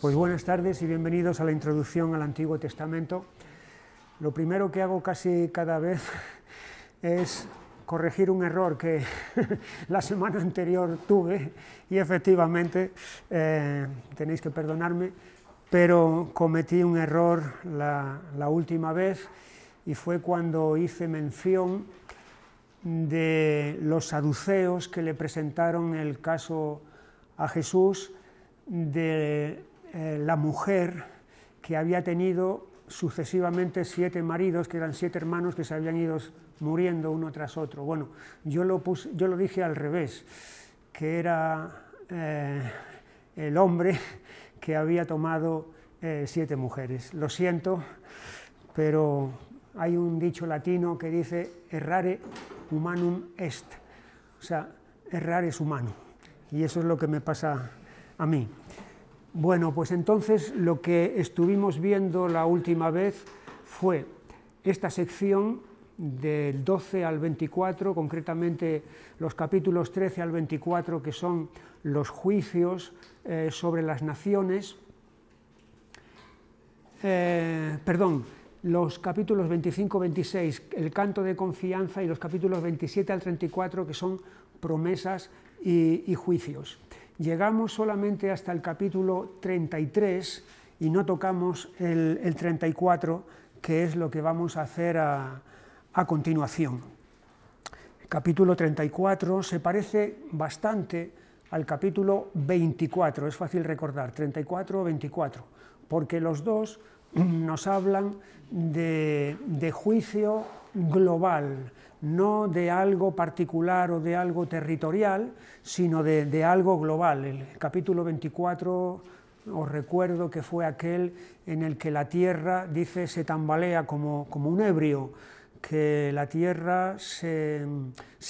Pues buenas tardes y bienvenidos a la introducción al Antiguo Testamento. Lo primero que hago casi cada vez es corregir un error que la semana anterior tuve y efectivamente eh, tenéis que perdonarme, pero cometí un error la, la última vez y fue cuando hice mención de los saduceos que le presentaron el caso a Jesús de eh, la mujer que había tenido sucesivamente siete maridos, que eran siete hermanos que se habían ido muriendo uno tras otro. Bueno, yo lo, yo lo dije al revés, que era eh, el hombre que había tomado eh, siete mujeres. Lo siento, pero hay un dicho latino que dice errare humanum est, o sea, errar es humano. Y eso es lo que me pasa a mí. Bueno, pues entonces lo que estuvimos viendo la última vez fue esta sección del 12 al 24, concretamente los capítulos 13 al 24, que son los juicios eh, sobre las naciones, eh, perdón, los capítulos 25-26, el canto de confianza, y los capítulos 27 al 34, que son promesas y, juicios. Llegamos solamente hasta el capítulo 33 y no tocamos el, 34, que es lo que vamos a hacer a, continuación. El capítulo 34 se parece bastante al capítulo 24, es fácil recordar, 34 o 24, porque los dos nos hablan de, juicio global, no de algo particular o de algo territorial, sino de, algo global. El capítulo 24 os recuerdo que fue aquel en el que la tierra, dice, se tambalea como, un ebrio, que la tierra se,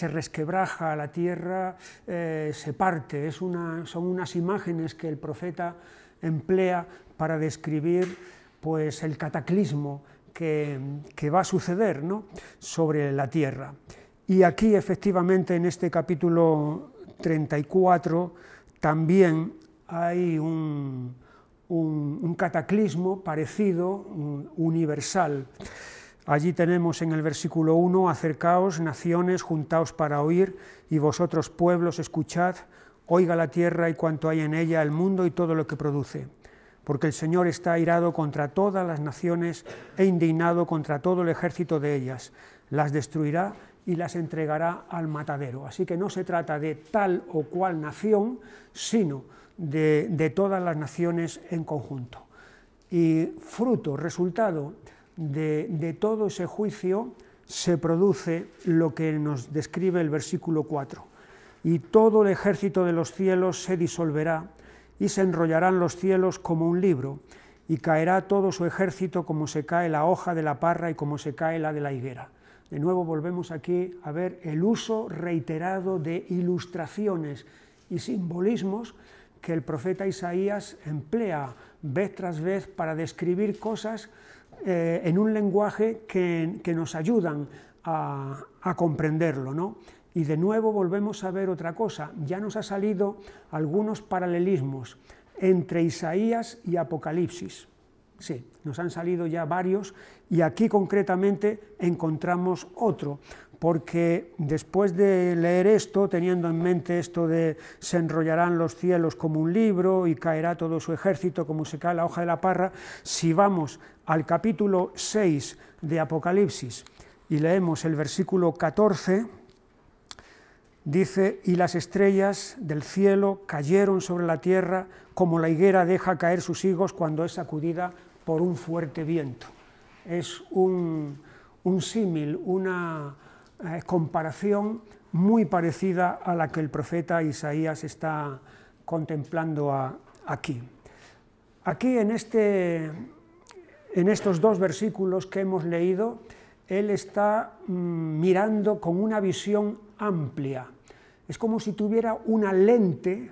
resquebraja, la tierra eh, se parte. son unas imágenes que el profeta emplea para describir pues, el cataclismo que, va a suceder ¿no? sobre la tierra. Y aquí efectivamente en este capítulo 34 también hay un, cataclismo parecido, universal. Allí tenemos en el versículo 1, acercaos, naciones, juntaos para oír, y vosotros pueblos, escuchad, oiga la tierra y cuanto hay en ella, el mundo y todo lo que produce porque el Señor está airado contra todas las naciones e indignado contra todo el ejército de ellas. Las destruirá y las entregará al matadero. Así que no se trata de tal o cual nación, sino de, todas las naciones en conjunto. Y fruto, resultado de, de todo ese juicio, se produce lo que nos describe el versículo 4. Y todo el ejército de los cielos se disolverá y se enrollarán los cielos como un libro, y caerá todo su ejército como se cae la hoja de la parra y como se cae la de la higuera. De nuevo volvemos aquí a ver el uso reiterado de ilustraciones y simbolismos que el profeta Isaías emplea vez tras vez para describir cosas eh, en un lenguaje que, nos ayudan a, a comprenderlo. ¿no? Y de nuevo volvemos a ver otra cosa, ya nos ha salido algunos paralelismos entre Isaías y Apocalipsis. Sí, nos han salido ya varios y aquí concretamente encontramos otro, porque después de leer esto, teniendo en mente esto de se enrollarán los cielos como un libro y caerá todo su ejército como se cae la hoja de la parra, si vamos al capítulo 6 de Apocalipsis y leemos el versículo 14, Dice, y las estrellas del cielo cayeron sobre la tierra como la higuera deja caer sus higos cuando es sacudida por un fuerte viento. Es un, símil, una eh, comparación muy parecida a la que el profeta Isaías está contemplando aquí. Aquí este, en, estos dos versículos que hemos leído, él está mm, mirando con una visión amplia es como si tuviera una lente,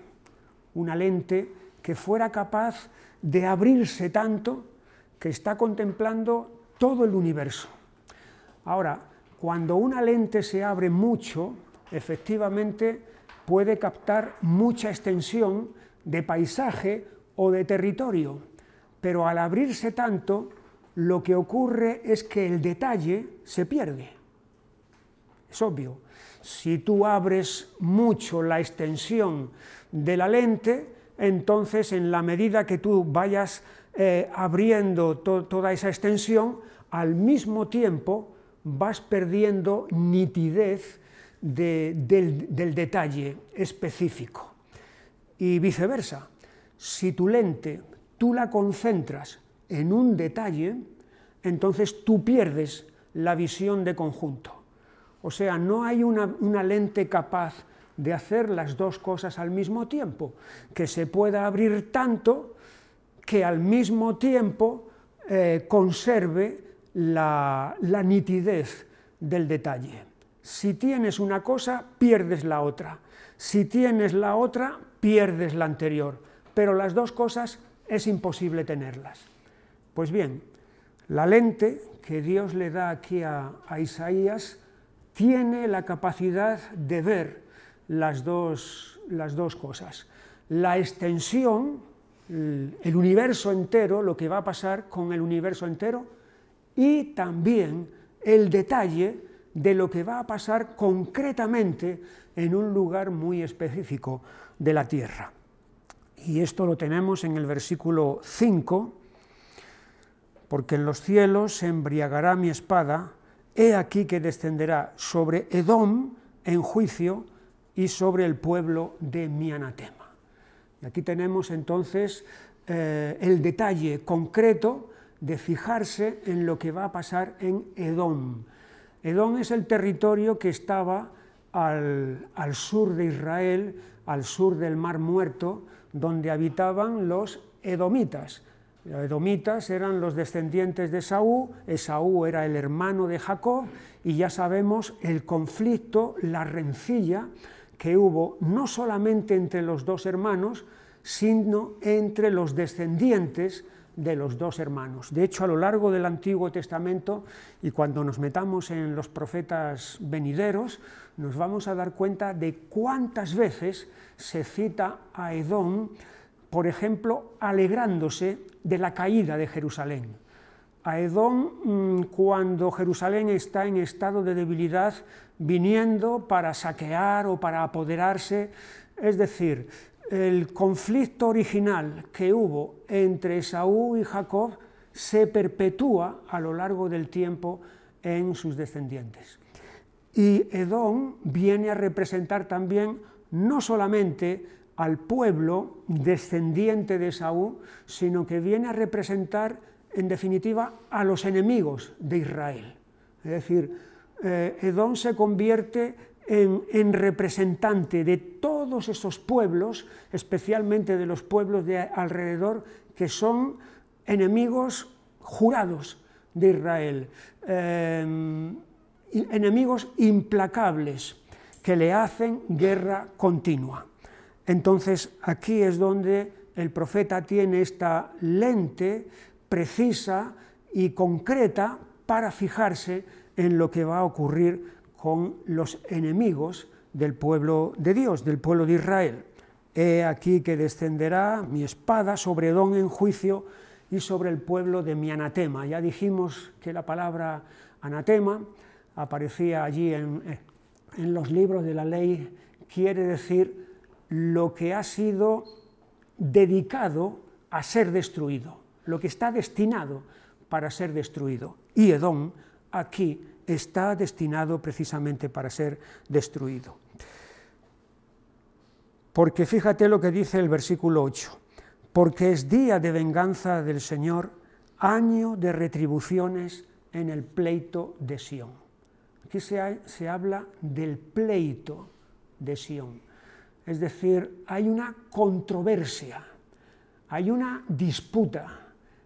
una lente que fuera capaz de abrirse tanto que está contemplando todo el universo. Ahora, cuando una lente se abre mucho, efectivamente puede captar mucha extensión de paisaje o de territorio, pero al abrirse tanto, lo que ocurre es que el detalle se pierde. Es obvio. Si tú abres mucho la extensión de la lente, entonces en la medida que tú vayas eh, abriendo toda esa extensión, al mismo tiempo vas perdiendo nitidez del detalle específico. Y viceversa, si tu lente tú la concentras en un detalle, entonces tú pierdes la visión de conjunto. O sea, no hay una, lente capaz de hacer las dos cosas al mismo tiempo, que se pueda abrir tanto que al mismo tiempo eh, conserve la, nitidez del detalle. Si tienes una cosa, pierdes la otra. Si tienes la otra, pierdes la anterior. Pero las dos cosas es imposible tenerlas. Pues bien, la lente que Dios le da aquí a Isaías tiene la capacidad de ver las dos, las dos cosas. La extensión, el universo entero, lo que va a pasar con el universo entero, y también el detalle de lo que va a pasar concretamente en un lugar muy específico de la Tierra. Y esto lo tenemos en el versículo 5, porque en los cielos se embriagará mi espada He aquí que descenderá sobre Edom en juicio y sobre el pueblo de Mianatema. Y aquí tenemos entonces eh, el detalle concreto de fijarse en lo que va a pasar en Edom. Edom es el territorio que estaba al sur de Israel, al sur del Mar Muerto, donde habitaban los edomitas, Edomitas eran los descendientes de Saúl. Esaú era el hermano de Jacob y ya sabemos el conflicto, la rencilla que hubo no solamente entre los dos hermanos, sino entre los descendientes de los dos hermanos. De hecho, a lo largo del Antiguo Testamento y cuando nos metamos en los profetas venideros, nos vamos a dar cuenta de cuántas veces se cita a Edom por ejemplo, alegrándose de la caída de Jerusalén. A Edom, mm, cuando Jerusalén está en estado de debilidad, viniendo para saquear o para apoderarse, es decir, el conflicto original que hubo entre Esaú y Jacob se perpetúa a lo largo del tiempo en sus descendientes. Y Edom viene a representar también no solamente al pueblo descendiente de Saúl, sino que viene a representar, en definitiva, a los enemigos de Israel. Es decir, Edón eh, Edom se convierte en, representante de todos esos pueblos, especialmente de los pueblos de alrededor, que son enemigos jurados de Israel, eh, enemigos implacables que le hacen guerra continua. Entonces aquí es donde el profeta tiene esta lente precisa y concreta para fijarse en lo que va a ocurrir con los enemigos del pueblo de Dios, del pueblo de Israel. He aquí que descenderá mi espada sobre don en juicio y sobre el pueblo de mi anatema. Ya dijimos que la palabra anatema aparecía allí en eh, los libros de la ley, quiere decir lo que ha sido dedicado a ser destruido, lo que está destinado para ser destruido. Y Edom aquí está destinado precisamente para ser destruido. Porque fíjate lo que dice el versículo 8, porque es día de venganza del Señor, año de retribuciones en el pleito de Sión. Aquí se, se habla del pleito de Sión. Es decir, hay una controversia, hay una disputa,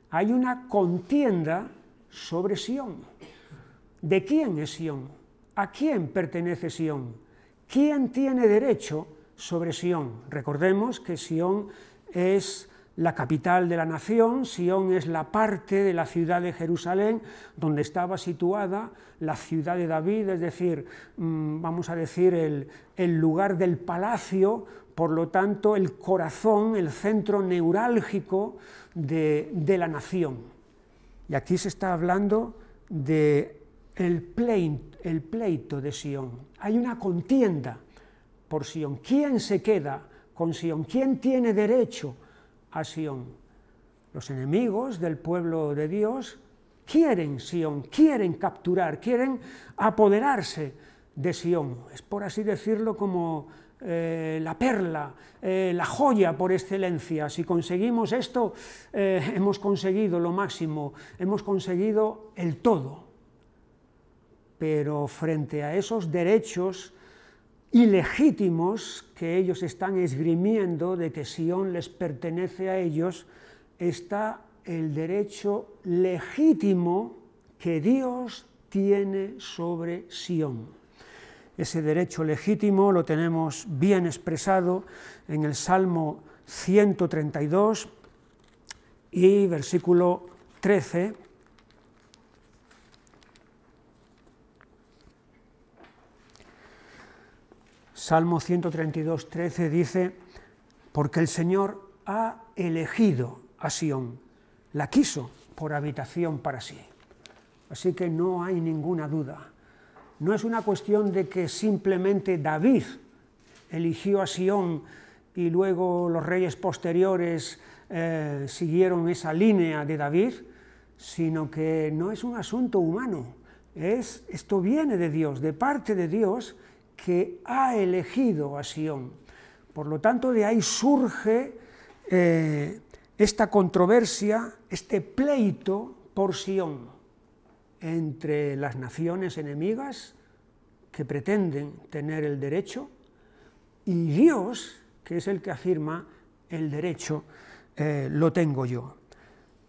hay una contienda sobre Sión. ¿De quién es Sión? ¿A quién pertenece Sión? ¿Quién tiene derecho sobre Sión? Recordemos que Sión es la capital de la nación, Sion es la parte de la ciudad de Jerusalén donde estaba situada la ciudad de David, es decir, mm, vamos a decir, el, lugar del palacio, por lo tanto, el corazón, el centro neurálgico de, la nación. Y aquí se está hablando de el pleito, pleito de Sion. Hay una contienda por Sion. ¿Quién se queda con Sion? ¿Quién tiene derecho? a Sion. Los enemigos del pueblo de Dios quieren Sion, quieren capturar, quieren apoderarse de Sion, Es por así decirlo como eh, la perla, eh, la joya por excelencia. Si conseguimos esto, eh, hemos conseguido lo máximo, hemos conseguido el todo. Pero frente a esos derechos ilegítimos que ellos están esgrimiendo de que Sion les pertenece a ellos, está el derecho legítimo que Dios tiene sobre Sion. Ese derecho legítimo lo tenemos bien expresado en el Salmo 132 y versículo 13, Salmo 132, 13 dice, porque el Señor ha elegido a Sión, la quiso por habitación para sí. Así que no hay ninguna duda. No es una cuestión de que simplemente David eligió a Sión y luego los reyes posteriores eh, siguieron esa línea de David, sino que no es un asunto humano. Es, esto viene de Dios, de parte de Dios, que ha elegido a Sion, Por lo tanto, de ahí surge eh, esta controversia, este pleito por Sion... entre las naciones enemigas que pretenden tener el derecho y Dios, que es el que afirma el derecho, eh, lo tengo yo.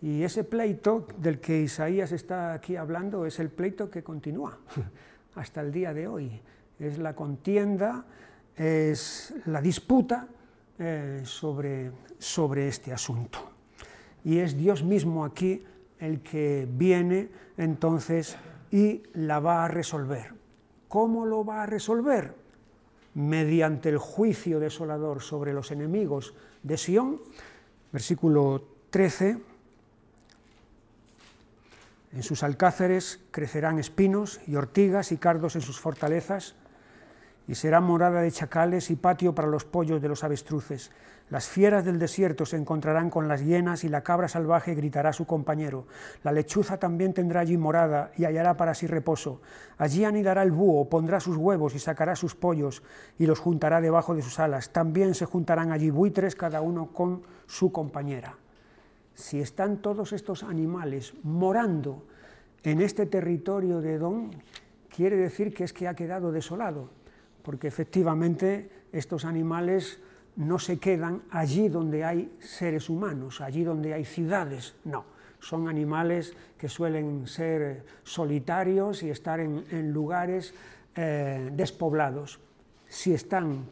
Y ese pleito del que Isaías está aquí hablando es el pleito que continúa hasta el día de hoy es la contienda, es la disputa eh, sobre, sobre este asunto. Y es Dios mismo aquí el que viene entonces y la va a resolver. ¿Cómo lo va a resolver? Mediante el juicio desolador sobre los enemigos de Sión, versículo 13. En sus alcáceres crecerán espinos y ortigas y cardos en sus fortalezas y será morada de chacales y patio para los pollos de los avestruces. Las fieras del desierto se encontrarán con las hienas y la cabra salvaje gritará a su compañero. La lechuza también tendrá allí morada y hallará para sí reposo. Allí anidará el búho, pondrá sus huevos y sacará sus pollos y los juntará debajo de sus alas. También se juntarán allí buitres cada uno con su compañera. Si están todos estos animales morando en este territorio de Don, quiere decir que es que ha quedado desolado porque efectivamente estos animales no se quedan allí donde hay seres humanos, allí donde hay ciudades, no. Son animales que suelen ser solitarios y estar en, lugares eh, despoblados. Si están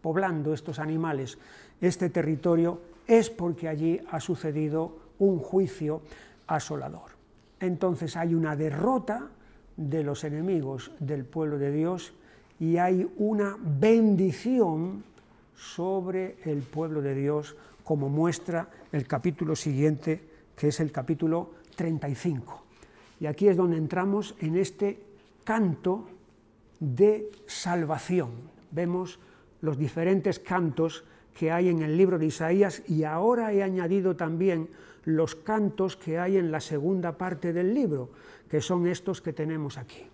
poblando estos animales este territorio es porque allí ha sucedido un juicio asolador. Entonces hay una derrota de los enemigos del pueblo de Dios y hay una bendición sobre el pueblo de Dios, como muestra el capítulo siguiente, que es el capítulo 35. Y aquí es donde entramos en este canto de salvación. Vemos los diferentes cantos que hay en el libro de Isaías y ahora he añadido también los cantos que hay en la segunda parte del libro, que son estos que tenemos aquí.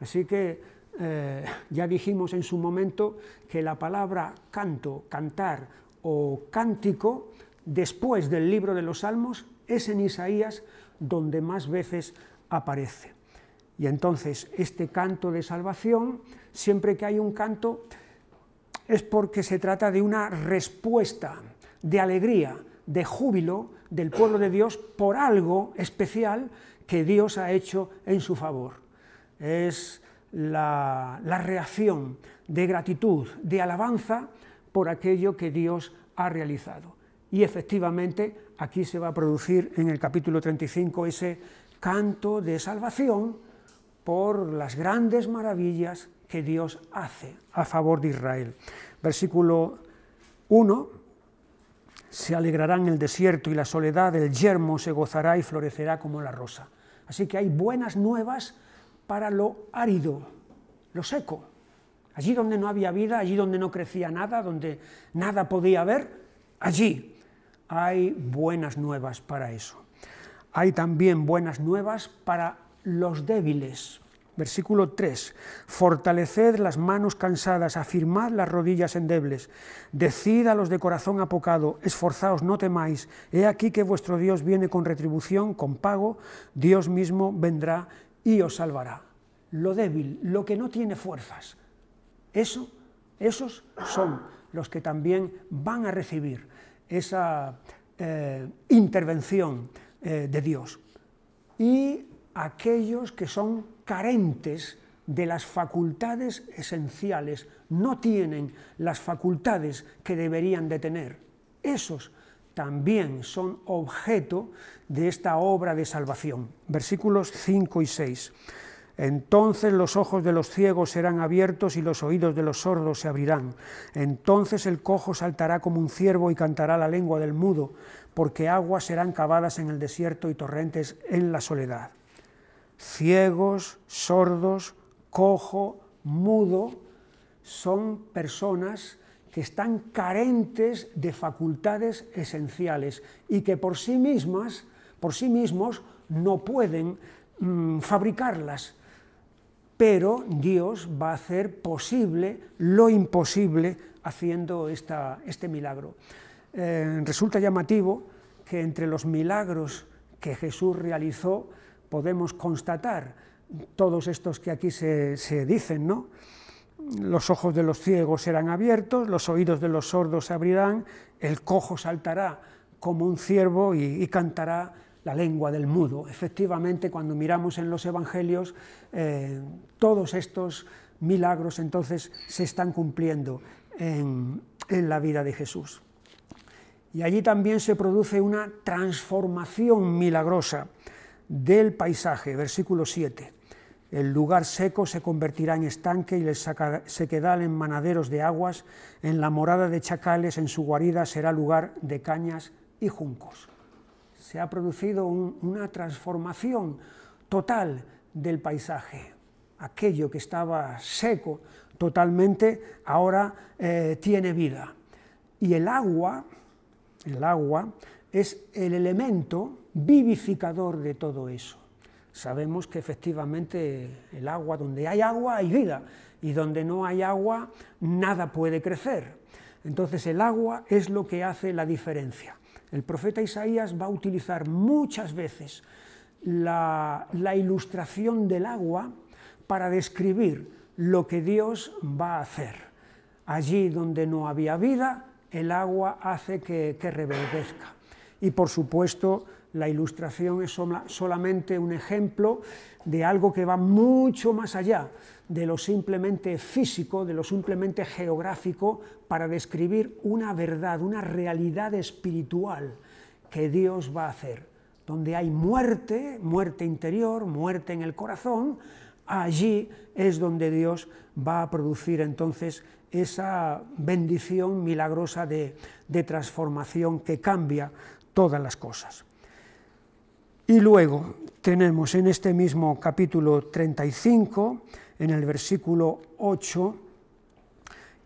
Así que eh, ya dijimos en su momento que la palabra canto, cantar o cántico, después del libro de los Salmos, es en Isaías donde más veces aparece. Y entonces este canto de salvación, siempre que hay un canto, es porque se trata de una respuesta de alegría, de júbilo del pueblo de Dios por algo especial que Dios ha hecho en su favor. Es la, reacción de gratitud, de alabanza por aquello que Dios ha realizado. Y efectivamente aquí se va a producir en el capítulo 35 ese canto de salvación por las grandes maravillas que Dios hace a favor de Israel. Versículo 1, se alegrará en el desierto y la soledad, el yermo se gozará y florecerá como la rosa. Así que hay buenas nuevas para lo árido, lo seco. Allí donde no había vida, allí donde no crecía nada, donde nada podía haber, allí hay buenas nuevas para eso. Hay también buenas nuevas para los débiles. Versículo 3. Fortaleced las manos cansadas, afirmad las rodillas endebles, decid a los de corazón apocado, esforzaos, no temáis, he aquí que vuestro Dios viene con retribución, con pago, Dios mismo vendrá y os salvará. Lo débil, lo que no tiene fuerzas, eso, esos son los que también van a recibir esa eh, intervención eh, de Dios. Y aquellos que son carentes de las facultades esenciales, no tienen las facultades que deberían de tener. Esos también son objeto de esta obra de salvación. Versículos 5 y 6. Entonces los ojos de los ciegos serán abiertos y los oídos de los sordos se abrirán. Entonces el cojo saltará como un ciervo y cantará la lengua del mudo, porque aguas serán cavadas en el desierto y torrentes en la soledad. Ciegos, sordos, cojo, mudo, son personas que están carentes de facultades esenciales y que por sí mismas, por sí mismos, no pueden mm, fabricarlas. Pero Dios va a hacer posible lo imposible haciendo esta, este milagro. Eh, resulta llamativo que entre los milagros que Jesús realizó podemos constatar todos estos que aquí se, se dicen, ¿no? los ojos de los ciegos serán abiertos, los oídos de los sordos se abrirán, el cojo saltará como un ciervo y, cantará la lengua del mudo. Efectivamente, cuando miramos en los Evangelios, eh, todos estos milagros entonces se están cumpliendo en, en la vida de Jesús. Y allí también se produce una transformación milagrosa del paisaje, versículo 7. El lugar seco se convertirá en estanque y el sequedal en manaderos de aguas, en la morada de chacales, en su guarida será lugar de cañas y juncos. Se ha producido una transformación total del paisaje. Aquello que estaba seco totalmente ahora eh, tiene vida. Y el agua, el agua es el elemento vivificador de todo eso sabemos que efectivamente el agua, donde hay agua hay vida y donde no hay agua nada puede crecer. Entonces el agua es lo que hace la diferencia. El profeta Isaías va a utilizar muchas veces la, ilustración del agua para describir lo que Dios va a hacer. Allí donde no había vida, el agua hace que, que reverdezca. Y por supuesto, la ilustración es solamente un ejemplo de algo que va mucho más allá de lo simplemente físico, de lo simplemente geográfico, para describir una verdad, una realidad espiritual que Dios va a hacer. Donde hay muerte, muerte interior, muerte en el corazón, allí es donde Dios va a producir entonces esa bendición milagrosa de, transformación que cambia todas las cosas. Y luego tenemos en este mismo capítulo 35, en el versículo 8,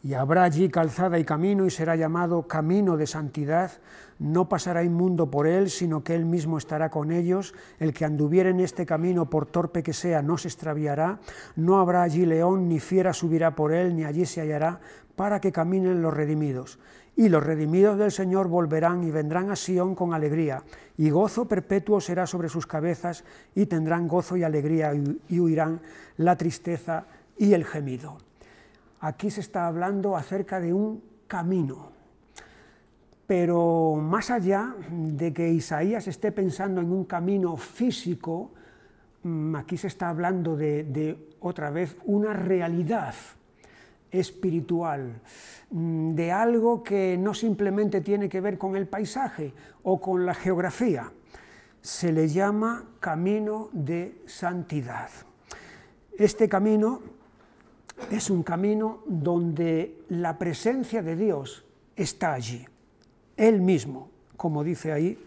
y habrá allí calzada y camino, y será llamado camino de santidad. No pasará inmundo por él, sino que él mismo estará con ellos. El que anduviere en este camino, por torpe que sea, no se extraviará. No habrá allí león, ni fiera subirá por él, ni allí se hallará, para que caminen los redimidos y los redimidos del Señor volverán y vendrán a Sión con alegría, y gozo perpetuo será sobre sus cabezas, y tendrán gozo y alegría, y huirán la tristeza y el gemido. Aquí se está hablando acerca de un camino, pero más allá de que Isaías esté pensando en un camino físico, mm, aquí se está hablando de, de otra vez una realidad espiritual Mm, de algo que no simplemente tiene que ver con el paisaje o con la geografía. Se le llama camino de santidad. Este camino es un camino donde la presencia de Dios está allí. Él mismo, como dice ahí,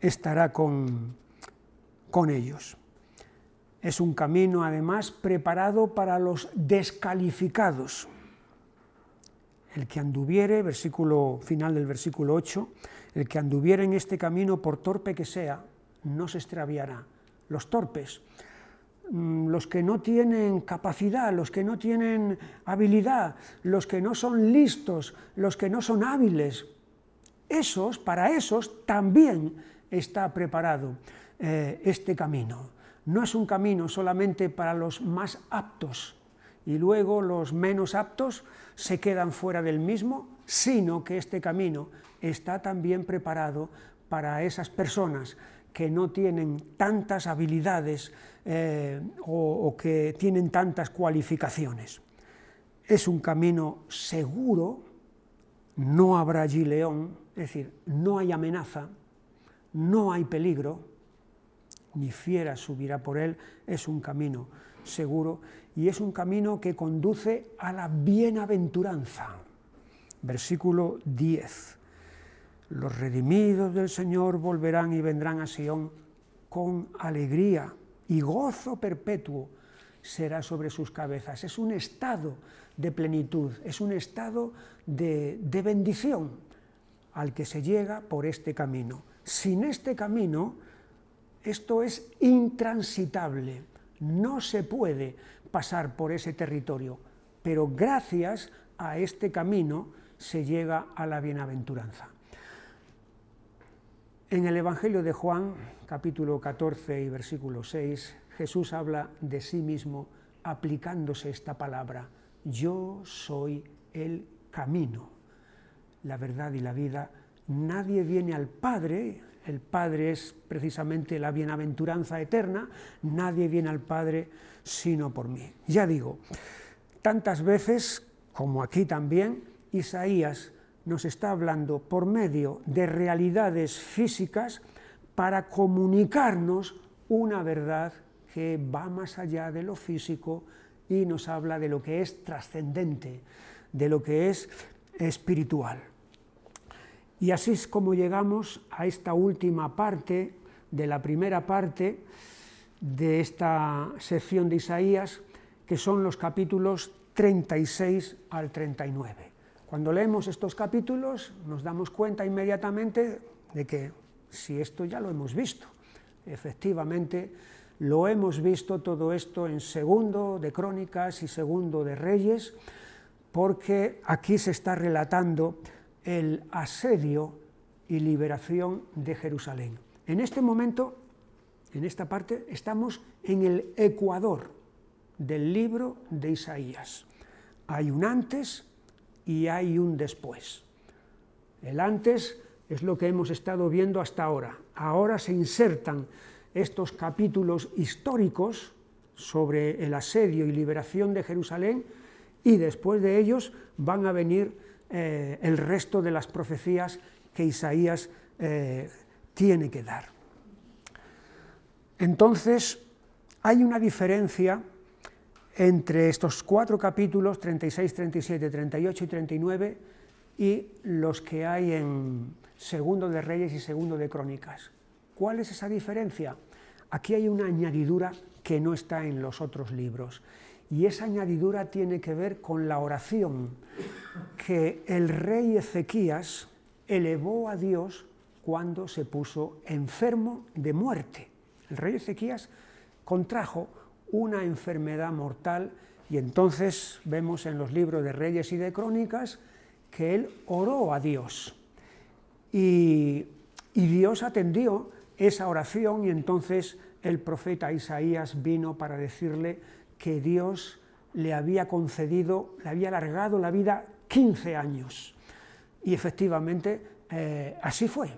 estará con, con ellos. Es un camino además preparado para los descalificados el que anduviere, versículo final del versículo 8, el que anduviere en este camino, por torpe que sea, no se extraviará. Los torpes, mm, los que no tienen capacidad, los que no tienen habilidad, los que no son listos, los que no son hábiles, esos, para esos también está preparado eh, este camino. No es un camino solamente para los más aptos, y luego los menos aptos se quedan fuera del mismo, sino que este camino está también preparado para esas personas que no tienen tantas habilidades eh, o, que tienen tantas cualificaciones. Es un camino seguro, no habrá allí león, es decir, no hay amenaza, no hay peligro, ni fiera subirá por él, es un camino seguro y es un camino que conduce a la bienaventuranza. Versículo 10. Los redimidos del Señor volverán y vendrán a Sión con alegría y gozo perpetuo será sobre sus cabezas. Es un estado de plenitud, es un estado de, de bendición al que se llega por este camino. Sin este camino, esto es intransitable, no se puede pasar por ese territorio, pero gracias a este camino se llega a la bienaventuranza. En el Evangelio de Juan, capítulo 14 y versículo 6, Jesús habla de sí mismo aplicándose esta palabra, yo soy el camino, la verdad y la vida. Nadie viene al Padre el Padre es precisamente la bienaventuranza eterna, nadie viene al Padre sino por mí. Ya digo, tantas veces, como aquí también, Isaías nos está hablando por medio de realidades físicas para comunicarnos una verdad que va más allá de lo físico y nos habla de lo que es trascendente, de lo que es espiritual. Y así es como llegamos a esta última parte de la primera parte de esta sección de Isaías, que son los capítulos 36 al 39. Cuando leemos estos capítulos nos damos cuenta inmediatamente de que si esto ya lo hemos visto, efectivamente lo hemos visto todo esto en segundo de Crónicas y segundo de Reyes, porque aquí se está relatando el asedio y liberación de Jerusalén. En este momento, en esta parte, estamos en el ecuador del libro de Isaías. Hay un antes y hay un después. El antes es lo que hemos estado viendo hasta ahora. Ahora se insertan estos capítulos históricos sobre el asedio y liberación de Jerusalén y después de ellos van a venir eh, el resto de las profecías que Isaías eh, tiene que dar. Entonces, hay una diferencia entre estos cuatro capítulos, 36, 37, 38 y 39, y los que hay en Segundo de Reyes y Segundo de Crónicas. ¿Cuál es esa diferencia? Aquí hay una añadidura que no está en los otros libros, y esa añadidura tiene que ver con la oración que el rey Ezequías elevó a Dios cuando se puso enfermo de muerte. El rey Ezequías contrajo una enfermedad mortal y entonces vemos en los libros de Reyes y de Crónicas que él oró a Dios y, y Dios atendió esa oración y entonces el profeta Isaías vino para decirle que Dios le había concedido, le había alargado la vida 15 años. Y efectivamente eh, así fue.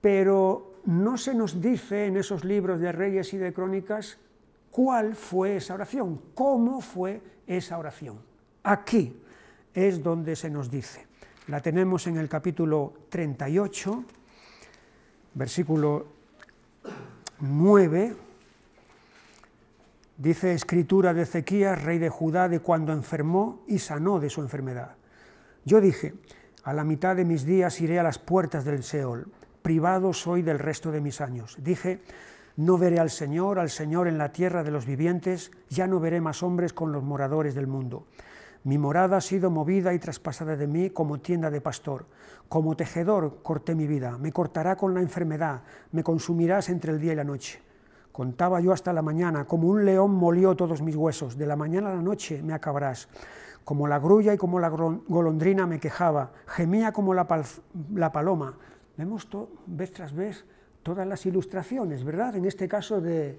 Pero no se nos dice en esos libros de Reyes y de Crónicas cuál fue esa oración, cómo fue esa oración. Aquí es donde se nos dice. La tenemos en el capítulo 38, versículo 9. Dice escritura de Ezequías, rey de Judá, de cuando enfermó y sanó de su enfermedad. Yo dije, a la mitad de mis días iré a las puertas del Seol, privado soy del resto de mis años. Dije, no veré al Señor, al Señor en la tierra de los vivientes, ya no veré más hombres con los moradores del mundo. Mi morada ha sido movida y traspasada de mí como tienda de pastor. Como tejedor corté mi vida, me cortará con la enfermedad, me consumirás entre el día y la noche. Contaba yo hasta la mañana, como un león molió todos mis huesos, de la mañana a la noche me acabarás. Como la grulla y como la golondrina me quejaba, gemía como la, paloma. Vemos vez tras vez todas las ilustraciones, ¿verdad? En este caso del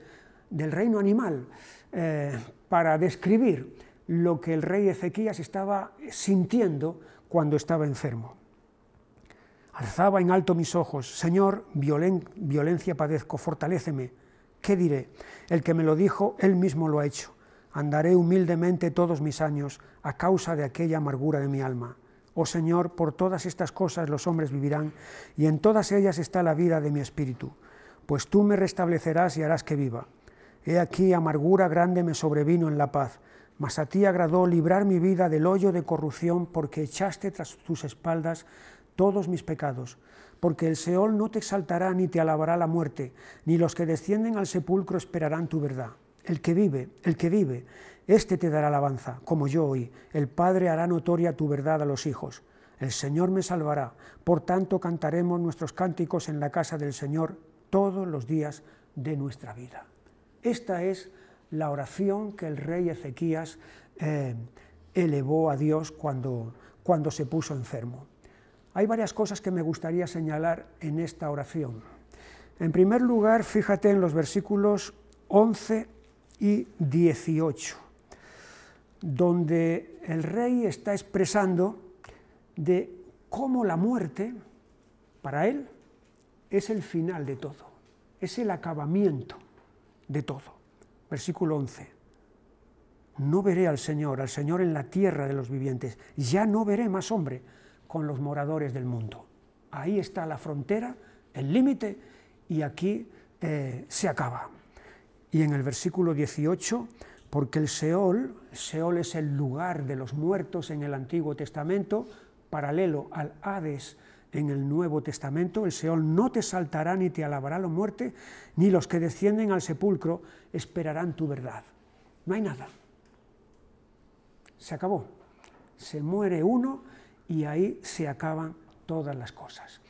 reino animal, eh, para describir lo que el rey Ezequías estaba sintiendo cuando estaba enfermo. Alzaba en alto mis ojos, Señor, violencia padezco, fortaléceme ¿Qué diré? El que me lo dijo, él mismo lo ha hecho. Andaré humildemente todos mis años a causa de aquella amargura de mi alma. Oh Señor, por todas estas cosas los hombres vivirán, y en todas ellas está la vida de mi espíritu, pues tú me restablecerás y harás que viva. He aquí amargura grande me sobrevino en la paz, mas a ti agradó librar mi vida del hoyo de corrupción, porque echaste tras tus espaldas todos mis pecados porque el Seol no te exaltará ni te alabará la muerte, ni los que descienden al sepulcro esperarán tu verdad. El que vive, el que vive, éste te dará alabanza, como yo hoy. El Padre hará notoria tu verdad a los hijos. El Señor me salvará, por tanto cantaremos nuestros cánticos en la casa del Señor todos los días de nuestra vida. Esta es la oración que el rey Ezequías eh, elevó a Dios cuando, cuando se puso enfermo. Hay varias cosas que me gustaría señalar en esta oración. En primer lugar, fíjate en los versículos 11 y 18, donde el rey está expresando de cómo la muerte, para él, es el final de todo, es el acabamiento de todo. Versículo 11. No veré al Señor, al Señor en la tierra de los vivientes, ya no veré más hombre con los moradores del mundo. Ahí está la frontera, el límite, y aquí eh, se acaba. Y en el versículo 18, porque el Seol, Seol es el lugar de los muertos en el Antiguo Testamento, paralelo al Hades en el Nuevo Testamento, el Seol no te saltará ni te alabará la muerte, ni los que descienden al sepulcro esperarán tu verdad. No hay nada. Se acabó. Se muere uno y ahí se acaban todas las cosas.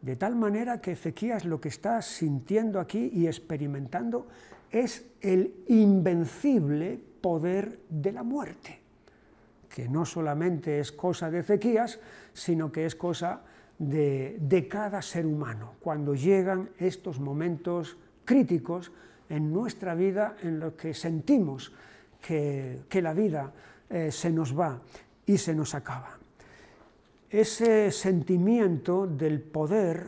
De tal manera que Ezequías lo que está sintiendo aquí y experimentando es el invencible poder de la muerte, que no solamente es cosa de Ezequías, sino que es cosa de, cada ser humano, cuando llegan estos momentos críticos en nuestra vida en los que sentimos que, la vida eh, se nos va y se nos acaba ese sentimiento del poder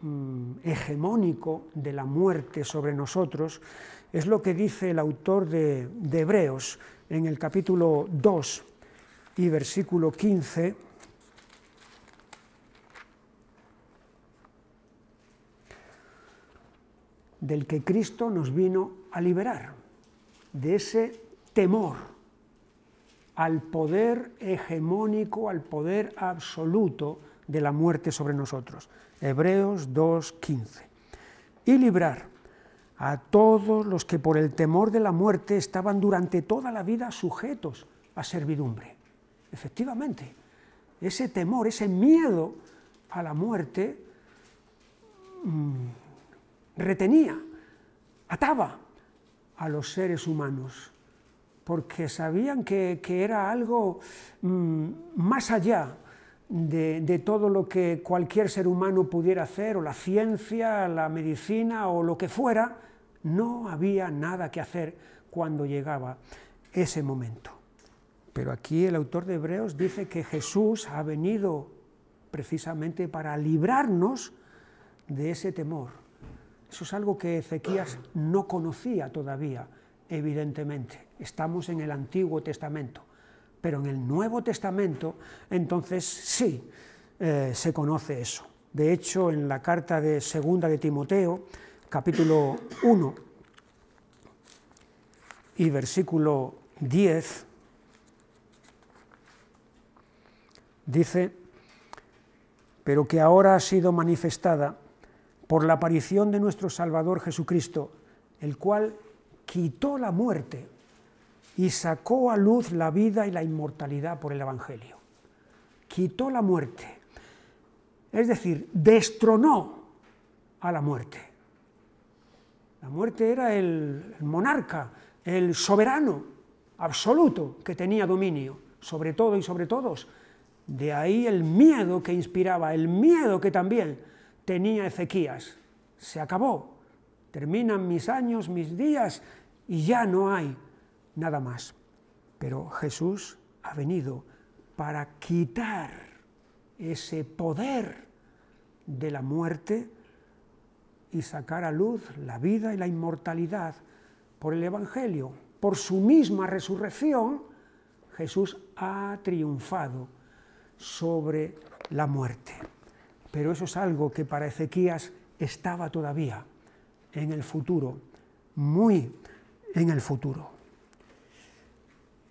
mm, hegemónico de la muerte sobre nosotros es lo que dice el autor de, de Hebreos en el capítulo 2 y versículo 15. del que Cristo nos vino a liberar, de ese temor al poder hegemónico, al poder absoluto de la muerte sobre nosotros. Hebreos 2.15. Y librar a todos los que por el temor de la muerte estaban durante toda la vida sujetos a servidumbre. Efectivamente, ese temor, ese miedo a la muerte mm, retenía, ataba a los seres humanos porque sabían que, era algo mm, más allá de, de, todo lo que cualquier ser humano pudiera hacer, o la ciencia, la medicina o lo que fuera, no había nada que hacer cuando llegaba ese momento. Pero aquí el autor de Hebreos dice que Jesús ha venido precisamente para librarnos de ese temor. Eso es algo que Ezequías no conocía todavía evidentemente. Estamos en el Antiguo Testamento, pero en el Nuevo Testamento, entonces sí eh, se conoce eso. De hecho, en la carta de Segunda de Timoteo, capítulo 1 y versículo 10, dice, pero que ahora ha sido manifestada por la aparición de nuestro Salvador Jesucristo, el cual quitó la muerte y sacó a luz la vida y la inmortalidad por el Evangelio. Quitó la muerte. Es decir, destronó a la muerte. La muerte era el, monarca, el soberano absoluto que tenía dominio sobre todo y sobre todos. De ahí el miedo que inspiraba, el miedo que también tenía Ezequías. Se acabó. Terminan mis años, mis días, y ya no hay nada más. Pero Jesús ha venido para quitar ese poder de la muerte y sacar a luz la vida y la inmortalidad por el Evangelio. Por su misma resurrección, Jesús ha triunfado sobre la muerte. Pero eso es algo que para Ezequías estaba todavía en el futuro, muy en el futuro.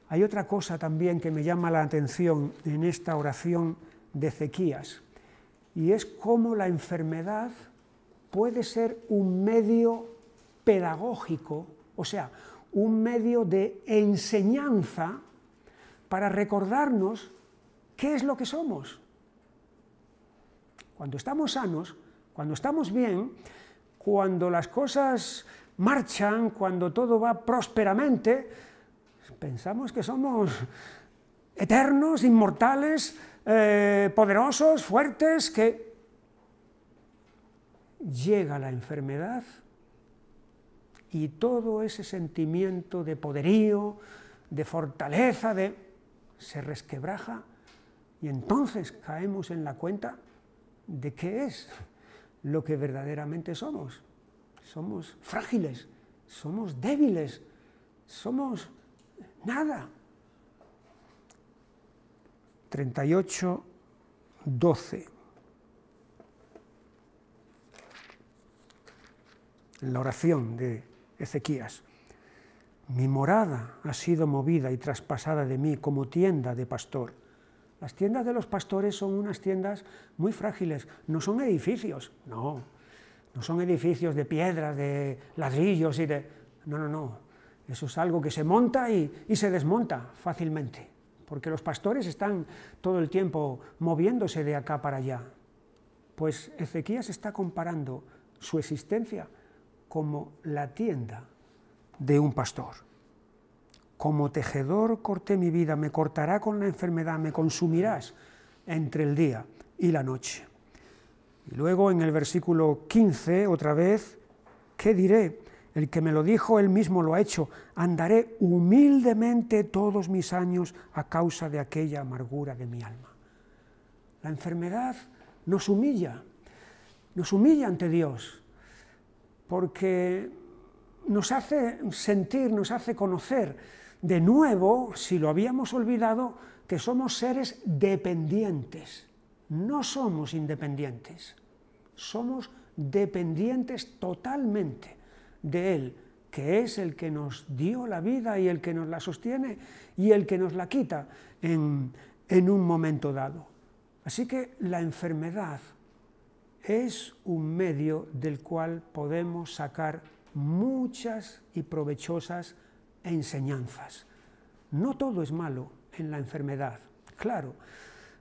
Hay otra cosa también que me llama la atención en esta oración de Ezequías, y es cómo la enfermedad puede ser un medio pedagógico, o sea, un medio de enseñanza para recordarnos qué es lo que somos. Cuando estamos sanos, cuando estamos bien, cuando las cosas marchan, cuando todo va prósperamente, pensamos que somos eternos, inmortales, eh, poderosos, fuertes, que llega la enfermedad y todo ese sentimiento de poderío, de fortaleza, de... se resquebraja y entonces caemos en la cuenta de qué es lo que verdaderamente somos somos frágiles, somos débiles, somos nada. 38, 12. la oración de Ezequías. Mi morada ha sido movida y traspasada de mí como tienda de pastor. Las tiendas de los pastores son unas tiendas muy frágiles, no son edificios, no, son edificios de piedras, de ladrillos y de... No, no, no. Eso es algo que se monta y, y se desmonta fácilmente, porque los pastores están todo el tiempo moviéndose de acá para allá. Pues Ezequías está comparando su existencia como la tienda de un pastor. Como tejedor corté mi vida, me cortará con la enfermedad, me consumirás entre el día y la noche. Y luego en el versículo 15, otra vez, ¿qué diré? El que me lo dijo, él mismo lo ha hecho. Andaré humildemente todos mis años a causa de aquella amargura de mi alma. La enfermedad nos humilla, nos humilla ante Dios, porque nos hace sentir, nos hace conocer de nuevo, si lo habíamos olvidado, que somos seres dependientes no somos independientes, somos dependientes totalmente de Él, que es el que nos dio la vida y el que nos la sostiene y el que nos la quita en, un momento dado. Así que la enfermedad es un medio del cual podemos sacar muchas y provechosas enseñanzas. No todo es malo en la enfermedad, claro,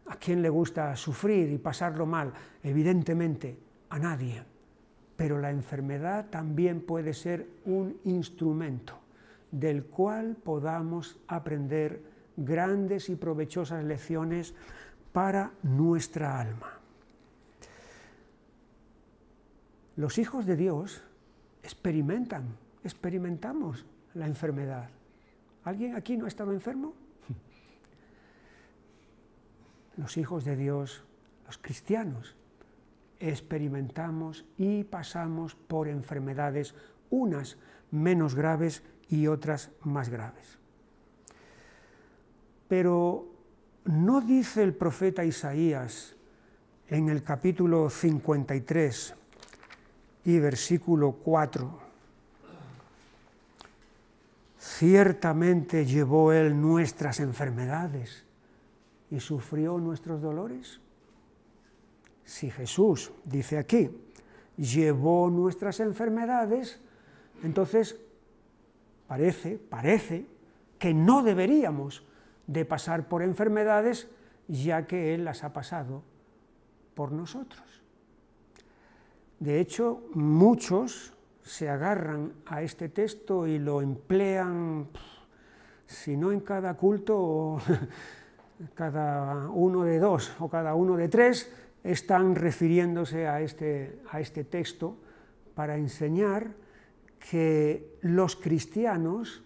¿A quién le gusta sufrir y pasarlo mal? Evidentemente, a nadie. Pero la enfermedad también puede ser un instrumento del cual podamos aprender grandes y provechosas lecciones para nuestra alma. Los hijos de Dios experimentan, experimentamos la enfermedad. ¿Alguien aquí no ha estado enfermo? los hijos de Dios, los cristianos, experimentamos y pasamos por enfermedades, unas menos graves y otras más graves. Pero no dice el profeta Isaías en el capítulo 53 y versículo 4, ciertamente llevó él nuestras enfermedades y sufrió nuestros dolores? Si Jesús dice aquí, llevó nuestras enfermedades, entonces parece, parece que no deberíamos de pasar por enfermedades ya que Él las ha pasado por nosotros. De hecho, muchos se agarran a este texto y lo emplean, si no en cada culto, cada uno de dos o cada uno de tres están refiriéndose a este, a este texto para enseñar que los cristianos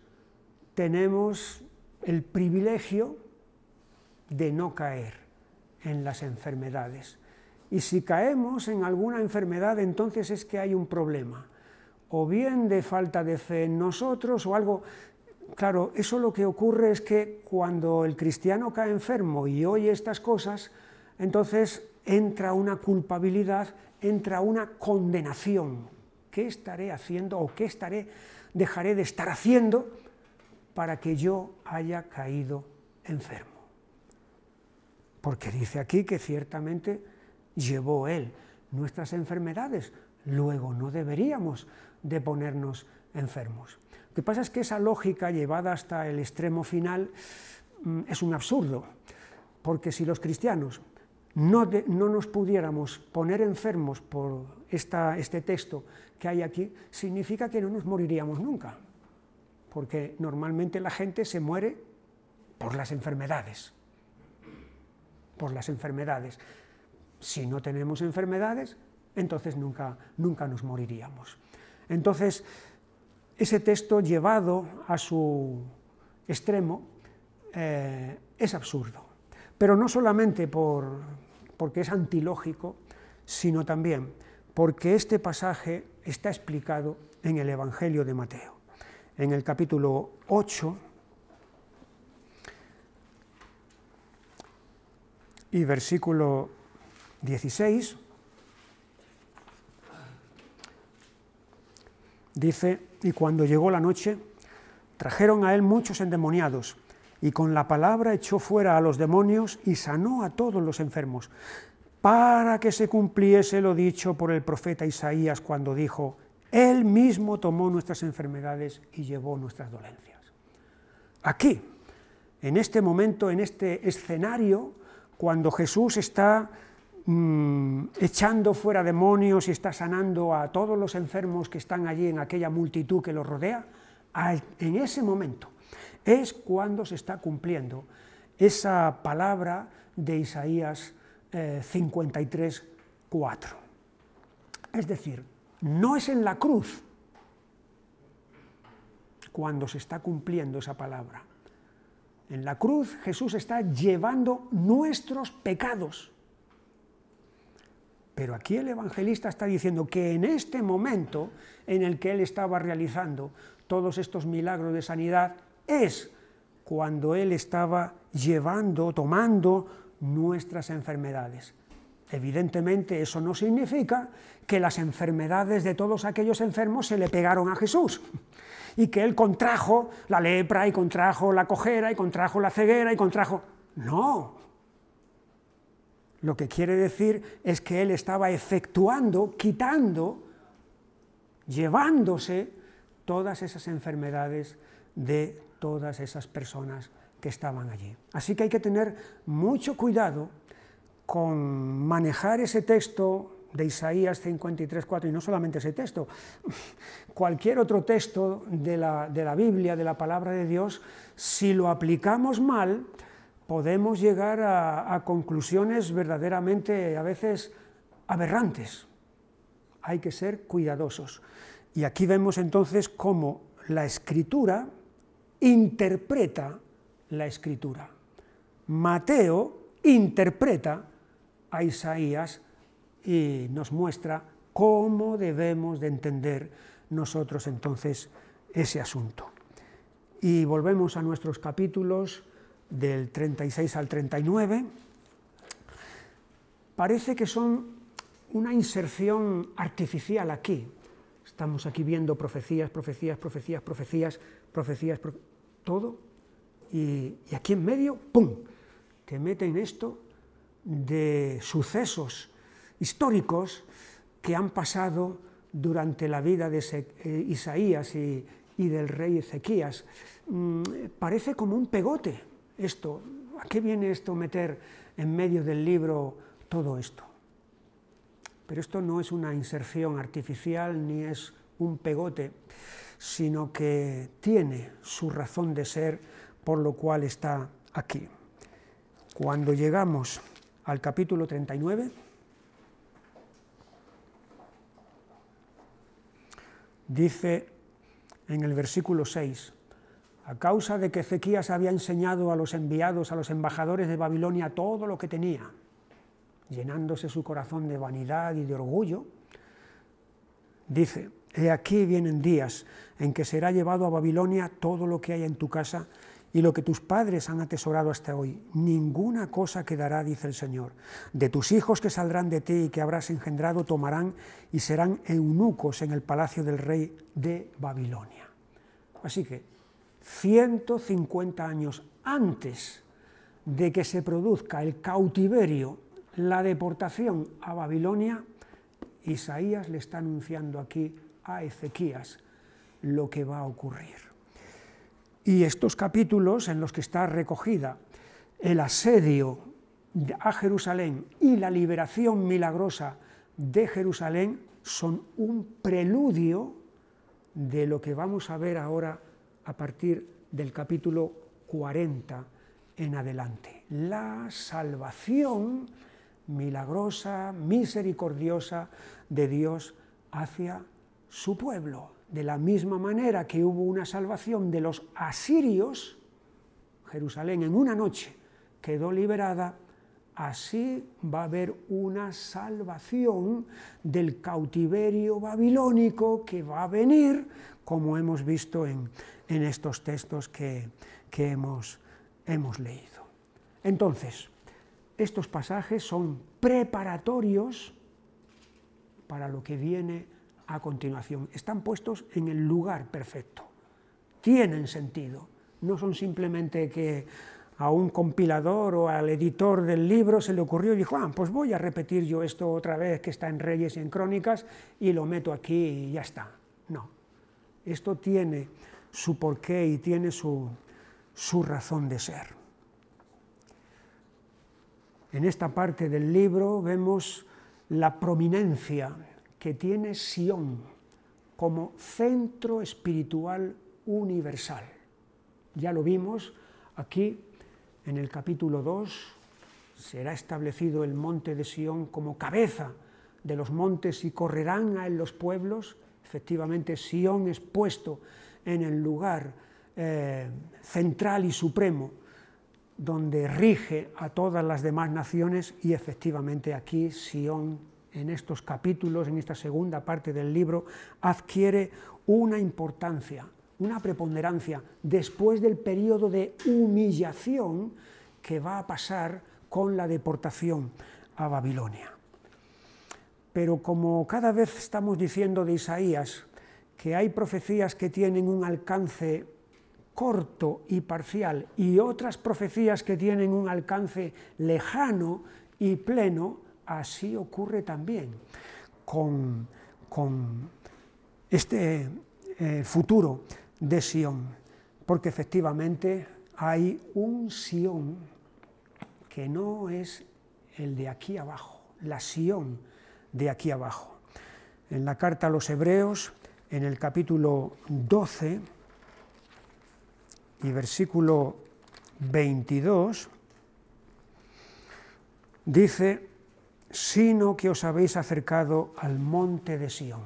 tenemos el privilegio de no caer en las enfermedades. Y si caemos en alguna enfermedad, entonces es que hay un problema, o bien de falta de fe en nosotros, o algo claro, eso lo que ocurre es que cuando el cristiano cae enfermo y oye estas cosas, entonces entra una culpabilidad, entra una condenación. ¿Qué estaré haciendo o qué estaré, dejaré de estar haciendo para que yo haya caído enfermo? Porque dice aquí que ciertamente llevó Él nuestras enfermedades, luego no deberíamos de ponernos enfermos. Lo que pasa es que esa lógica llevada hasta el extremo final mm, es un absurdo, porque si los cristianos no, no nos pudiéramos poner enfermos por esta, este texto que hay aquí, significa que no nos moriríamos nunca, porque normalmente la gente se muere por las enfermedades, por las enfermedades. Si no tenemos enfermedades, entonces nunca, nunca nos moriríamos. Entonces, ese texto llevado a su extremo eh, es absurdo. Pero no solamente porque es antilógico, sino también porque este pasaje está explicado en el Evangelio de Mateo. En el capítulo 8 y versículo 16 dice y cuando llegó la noche, trajeron a él muchos endemoniados, y con la palabra echó fuera a los demonios y sanó a todos los enfermos, para que se cumpliese lo dicho por el profeta Isaías cuando dijo, Él mismo tomó nuestras enfermedades y llevó nuestras dolencias. Aquí, en este momento, en este escenario, cuando Jesús está Mm, echando fuera demonios y está sanando a todos los enfermos que están allí en aquella multitud que los rodea, en ese momento es cuando se está cumpliendo esa palabra de Isaías 53, eh, 4. Es decir, no es en la cruz cuando se está cumpliendo esa palabra. En la cruz Jesús está llevando nuestros pecados pero aquí el evangelista está diciendo que en este momento en el que él estaba realizando todos estos milagros de sanidad es cuando él estaba llevando, tomando nuestras enfermedades. Evidentemente eso no significa que las enfermedades de todos aquellos enfermos se le pegaron a Jesús y que él contrajo la lepra y contrajo la cojera y contrajo la ceguera y contrajo... No, lo que quiere decir es que él estaba efectuando, quitando, llevándose todas esas enfermedades de todas esas personas que estaban allí. Así que hay que tener mucho cuidado con manejar ese texto de Isaías 53.4, y no solamente ese texto, cualquier otro texto de la, de la Biblia, de la palabra de Dios, si lo aplicamos mal, podemos llegar a, conclusiones verdaderamente a veces aberrantes. Hay que ser cuidadosos. Y aquí vemos entonces cómo la escritura interpreta la escritura. Mateo interpreta a Isaías y nos muestra cómo debemos de entender nosotros entonces ese asunto. Y volvemos a nuestros capítulos del 36 al 39, parece que son una inserción artificial aquí. Estamos aquí viendo profecías, profecías, profecías, profecías, profecías, todo. Y, aquí en medio, ¡pum!, te meten esto de sucesos históricos que han pasado durante la vida de eh, Isaías y, del rey Ezequías. Mm, parece como un pegote esto? ¿A qué viene esto meter en medio del libro todo esto? Pero esto no es una inserción artificial ni es un pegote, sino que tiene su razón de ser, por lo cual está aquí. Cuando llegamos al capítulo 39, dice en el versículo 6, a causa de que Ezequías había enseñado a los enviados, a los embajadores de Babilonia todo lo que tenía, llenándose su corazón de vanidad y de orgullo, dice, he aquí vienen días en que será llevado a Babilonia todo lo que hay en tu casa y lo que tus padres han atesorado hasta hoy. Ninguna cosa quedará, dice el Señor. De tus hijos que saldrán de ti y que habrás engendrado tomarán y serán eunucos en el palacio del rey de Babilonia. Así que 150 años antes de que se produzca el cautiverio, la deportación a Babilonia, Isaías le está anunciando aquí a Ezequías lo que va a ocurrir. Y estos capítulos en los que está recogida el asedio a Jerusalén y la liberación milagrosa de Jerusalén son un preludio de lo que vamos a ver ahora a partir del capítulo 40 en adelante. La salvación milagrosa, misericordiosa de Dios hacia su pueblo. De la misma manera que hubo una salvación de los asirios, Jerusalén en una noche quedó liberada, así va a haber una salvación del cautiverio babilónico que va a venir, como hemos visto en en estos textos que, hemos, hemos leído. Entonces, estos pasajes son preparatorios para lo que viene a continuación. Están puestos en el lugar perfecto. Tienen sentido. No son simplemente que a un compilador o al editor del libro se le ocurrió y dijo, ah, pues voy a repetir yo esto otra vez que está en Reyes y en Crónicas y lo meto aquí y ya está. No. Esto tiene su porqué y tiene su, su razón de ser. En esta parte del libro vemos la prominencia que tiene Sion como centro espiritual universal. Ya lo vimos aquí en el capítulo 2, será establecido el monte de Sión como cabeza de los montes y correrán a él los pueblos. Efectivamente, Sión es puesto en el lugar eh, central y supremo donde rige a todas las demás naciones y efectivamente aquí Sion en estos capítulos, en esta segunda parte del libro, adquiere una importancia, una preponderancia después del periodo de humillación que va a pasar con la deportación a Babilonia. Pero como cada vez estamos diciendo de Isaías, que hay profecías que tienen un alcance corto y parcial y otras profecías que tienen un alcance lejano y pleno, así ocurre también con, con este eh, futuro de Sion, porque efectivamente hay un Sion que no es el de aquí abajo, la Sion de aquí abajo. En la carta a los hebreos, en el capítulo 12 y versículo 22, dice, sino que os habéis acercado al monte de Sión,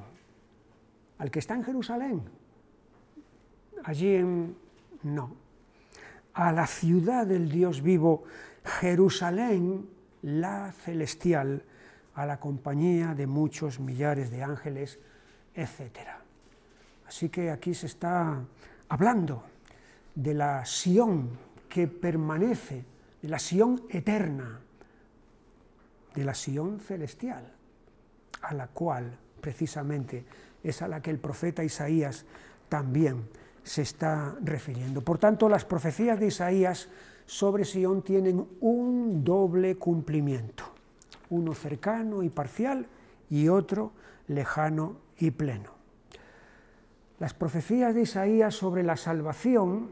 al que está en Jerusalén, allí en... no, a la ciudad del Dios vivo, Jerusalén, la celestial, a la compañía de muchos millares de ángeles, etcétera. Así que aquí se está hablando de la Sión que permanece, de la Sión eterna, de la Sión celestial, a la cual precisamente es a la que el profeta Isaías también se está refiriendo. Por tanto, las profecías de Isaías sobre Sion tienen un doble cumplimiento, uno cercano y parcial y otro lejano y pleno. Las profecías de Isaías sobre la salvación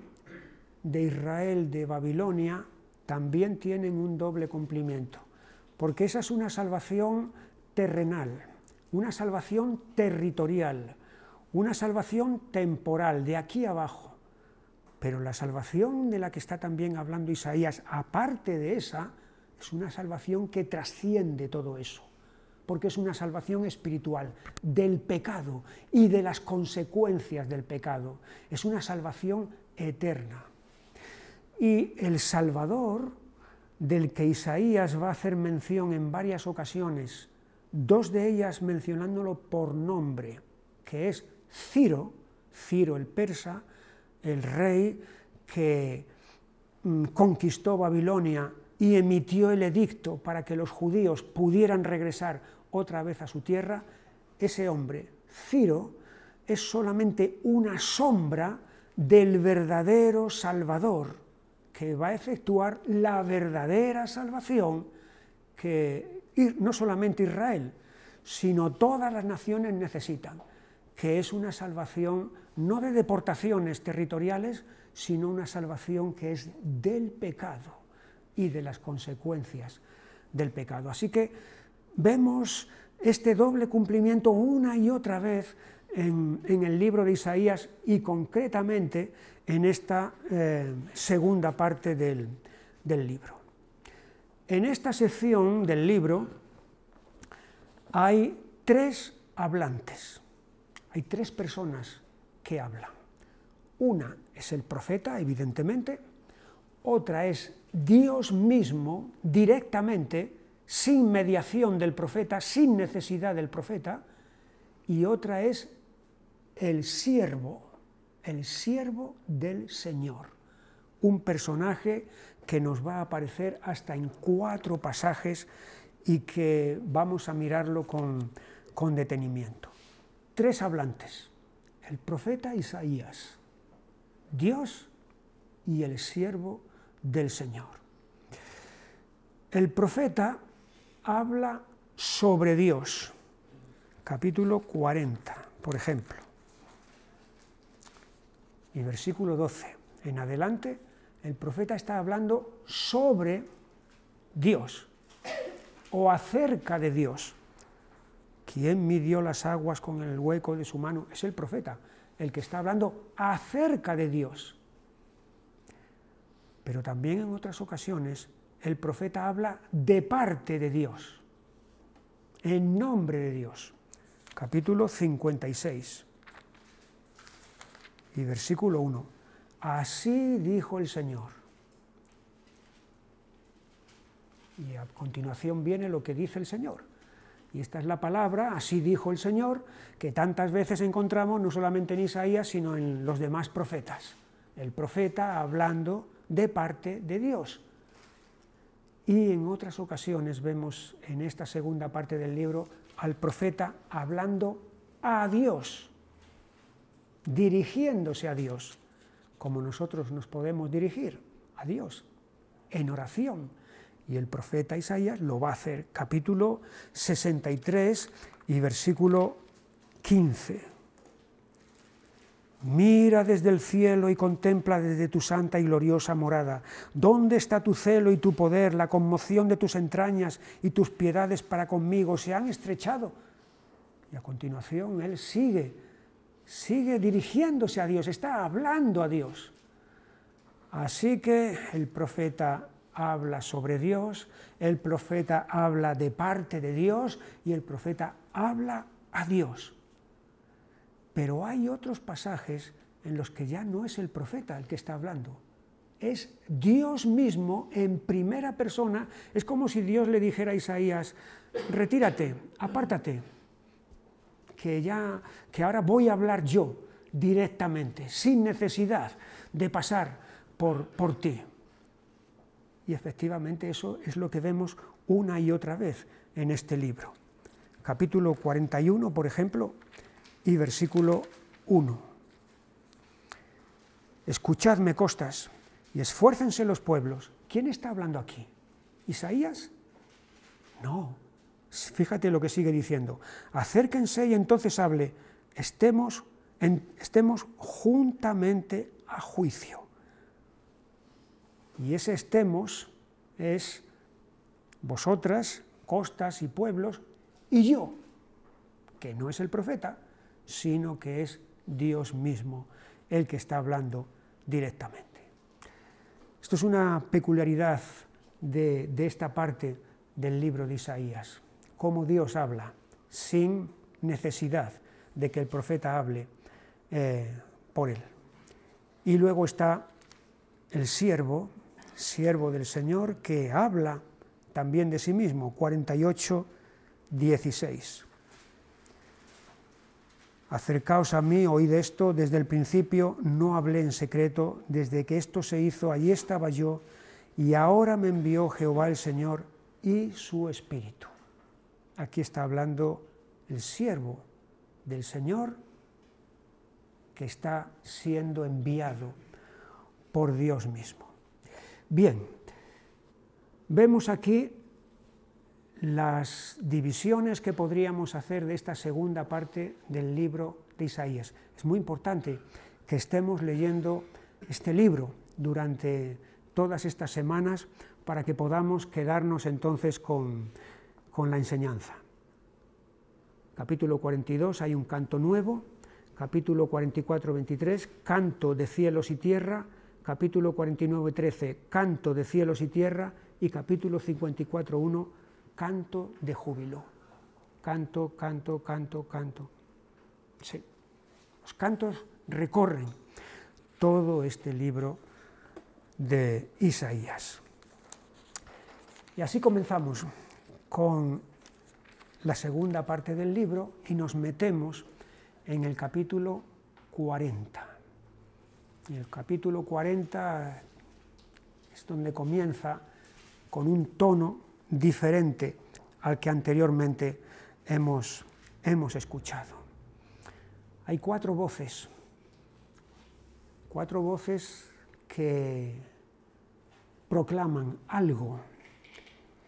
de Israel de Babilonia también tienen un doble cumplimiento, porque esa es una salvación terrenal, una salvación territorial, una salvación temporal, de aquí abajo. Pero la salvación de la que está también hablando Isaías, aparte de esa, es una salvación que trasciende todo eso porque es una salvación espiritual del pecado y de las consecuencias del pecado. Es una salvación eterna. Y el Salvador, del que Isaías va a hacer mención en varias ocasiones, dos de ellas mencionándolo por nombre, que es Ciro, Ciro el persa, el rey que mm, conquistó Babilonia y emitió el edicto para que los judíos pudieran regresar otra vez a su tierra, ese hombre, Ciro, es solamente una sombra del verdadero Salvador, que va a efectuar la verdadera salvación que no solamente Israel, sino todas las naciones necesitan, que es una salvación no de deportaciones territoriales, sino una salvación que es del pecado y de las consecuencias del pecado. Así que vemos este doble cumplimiento una y otra vez en, el libro de Isaías y concretamente en esta eh, segunda parte del libro. En esta sección del libro hay tres hablantes, hay tres personas que hablan. Una es el profeta, evidentemente, otra es Dios mismo directamente, sin mediación del profeta, sin necesidad del profeta, y otra es el siervo, el siervo del Señor, un personaje que nos va a aparecer hasta en cuatro pasajes y que vamos a mirarlo con, detenimiento. Tres hablantes, el profeta Isaías, Dios y el siervo del Señor. El profeta habla sobre Dios, capítulo 40, por ejemplo, y versículo 12. En adelante, el profeta está hablando sobre Dios o acerca de Dios. ¿Quién midió las aguas con el hueco de su mano? Es el profeta, el que está hablando acerca de Dios. Pero también en otras ocasiones el profeta habla de parte de Dios, en nombre de Dios. Capítulo 56 y versículo 1. Así dijo el Señor. Y a continuación viene lo que dice el Señor. Y esta es la palabra, así dijo el Señor, que tantas veces encontramos no solamente en Isaías, sino en los demás profetas. El profeta hablando de parte de Dios y en otras ocasiones vemos en esta segunda parte del libro al profeta hablando a Dios, dirigiéndose a Dios, como nosotros nos podemos dirigir a Dios, en oración. Y el profeta Isaías lo va a hacer, capítulo 63 y versículo 15. Mira desde el cielo y contempla desde tu santa y gloriosa morada. ¿Dónde está tu celo y tu poder? La conmoción de tus entrañas y tus piedades para conmigo se han estrechado. Y a continuación Él sigue, sigue dirigiéndose a Dios, está hablando a Dios. Así que el profeta habla sobre Dios, el profeta habla de parte de Dios y el profeta habla a Dios. Pero hay otros pasajes en los que ya no es el profeta el que está hablando, es Dios mismo en primera persona. Es como si Dios le dijera a Isaías, retírate, apártate, que, ya, que ahora voy a hablar yo directamente, sin necesidad de pasar por, por ti. Y efectivamente eso es lo que vemos una y otra vez en este libro. Capítulo 41, por ejemplo, y versículo 1. Escuchadme costas y esfuércense los pueblos. ¿Quién está hablando aquí? ¿Isaías? No. Fíjate lo que sigue diciendo. Acérquense y entonces hable. Estemos, estemos juntamente a juicio. Y ese estemos es vosotras, costas y pueblos, y yo, que no es el profeta, sino que es Dios mismo el que está hablando directamente. Esto es una peculiaridad de, esta parte del libro de Isaías, cómo Dios habla sin necesidad de que el profeta hable eh, por él. Y luego está el siervo, siervo del Señor, que habla también de sí mismo, 48, 16 acercaos a mí, oíd esto, desde el principio no hablé en secreto, desde que esto se hizo, allí estaba yo, y ahora me envió Jehová el Señor y su Espíritu. Aquí está hablando el siervo del Señor que está siendo enviado por Dios mismo. Bien, vemos aquí las divisiones que podríamos hacer de esta segunda parte del libro de Isaías. Es muy importante que estemos leyendo este libro durante todas estas semanas para que podamos quedarnos entonces con, la enseñanza. Capítulo 42 hay un canto nuevo, capítulo 44-23, canto de cielos y tierra, capítulo 49-13, canto de cielos y tierra, y capítulo 54, 1 canto de júbilo. Canto, canto, canto, canto. Sí. Los cantos recorren todo este libro de Isaías. Y así comenzamos con la segunda parte del libro y nos metemos en el capítulo 40. En el capítulo 40 es donde comienza con un tono diferente al que anteriormente hemos, escuchado. Hay cuatro voces, cuatro voces que proclaman algo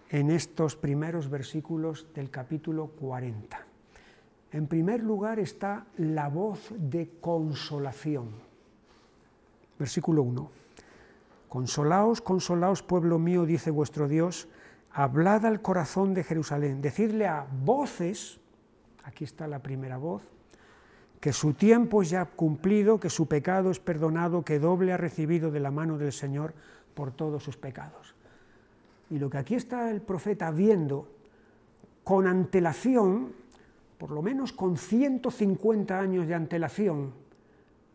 en estos primeros versículos del capítulo 40. En primer lugar está la voz de consolación. Versículo 1. Consolaos, consolaos, pueblo mío, dice vuestro Dios, hablad al corazón de Jerusalén, decidle a voces, aquí está la primera voz, que su tiempo ya cumplido, que su pecado es perdonado, que doble ha recibido de la mano del Señor por todos sus pecados. Y lo que aquí está el profeta viendo con antelación, por lo menos con 150 años de antelación,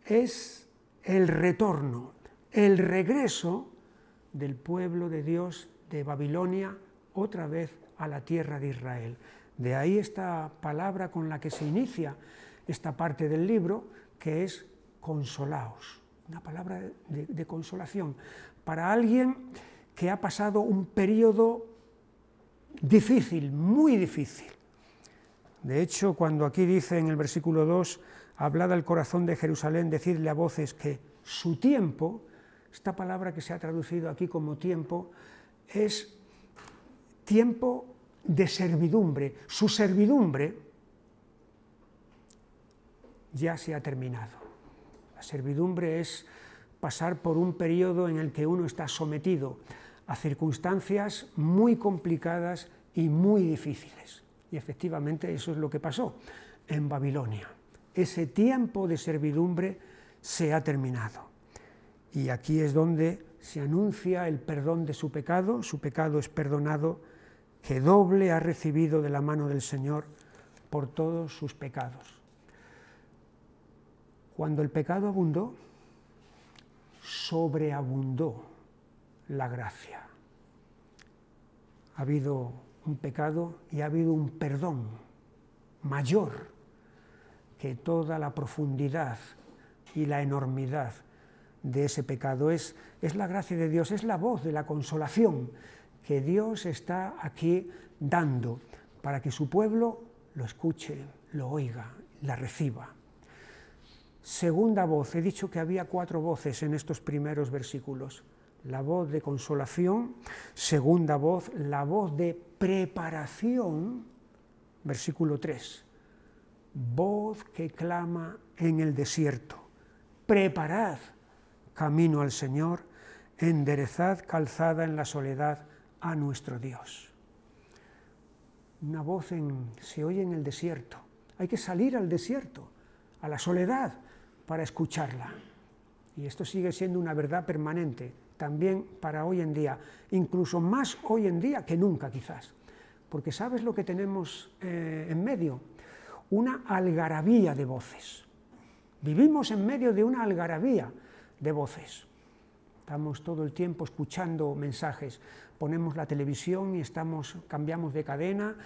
es el retorno, el regreso del pueblo de Dios de Babilonia otra vez a la tierra de Israel. De ahí esta palabra con la que se inicia esta parte del libro, que es consolaos, una palabra de, consolación para alguien que ha pasado un periodo difícil, muy difícil. De hecho, cuando aquí dice en el versículo 2, hablad al corazón de Jerusalén, decidle a voces que su tiempo, esta palabra que se ha traducido aquí como tiempo, es tiempo de servidumbre. Su servidumbre ya se ha terminado. La servidumbre es pasar por un periodo en el que uno está sometido a circunstancias muy complicadas y muy difíciles. Y efectivamente eso es lo que pasó en Babilonia. Ese tiempo de servidumbre se ha terminado. Y aquí es donde se anuncia el perdón de su pecado, su pecado es perdonado que doble ha recibido de la mano del Señor por todos sus pecados. Cuando el pecado abundó, sobreabundó la gracia. Ha habido un pecado y ha habido un perdón mayor que toda la profundidad y la enormidad de ese pecado. Es, es la gracia de Dios, es la voz de la consolación que Dios está aquí dando para que su pueblo lo escuche, lo oiga, la reciba. Segunda voz, he dicho que había cuatro voces en estos primeros versículos. La voz de consolación, segunda voz, la voz de preparación, versículo 3, voz que clama en el desierto, preparad camino al Señor, enderezad calzada en la soledad, a nuestro Dios. Una voz se oye en el desierto. Hay que salir al desierto, a la soledad, para escucharla. Y esto sigue siendo una verdad permanente, también para hoy en día, incluso más hoy en día que nunca quizás. Porque ¿sabes lo que tenemos eh, en medio? Una algarabía de voces. Vivimos en medio de una algarabía de voces. Estamos todo el tiempo escuchando mensajes ponemos la televisión y estamos, cambiamos de cadena,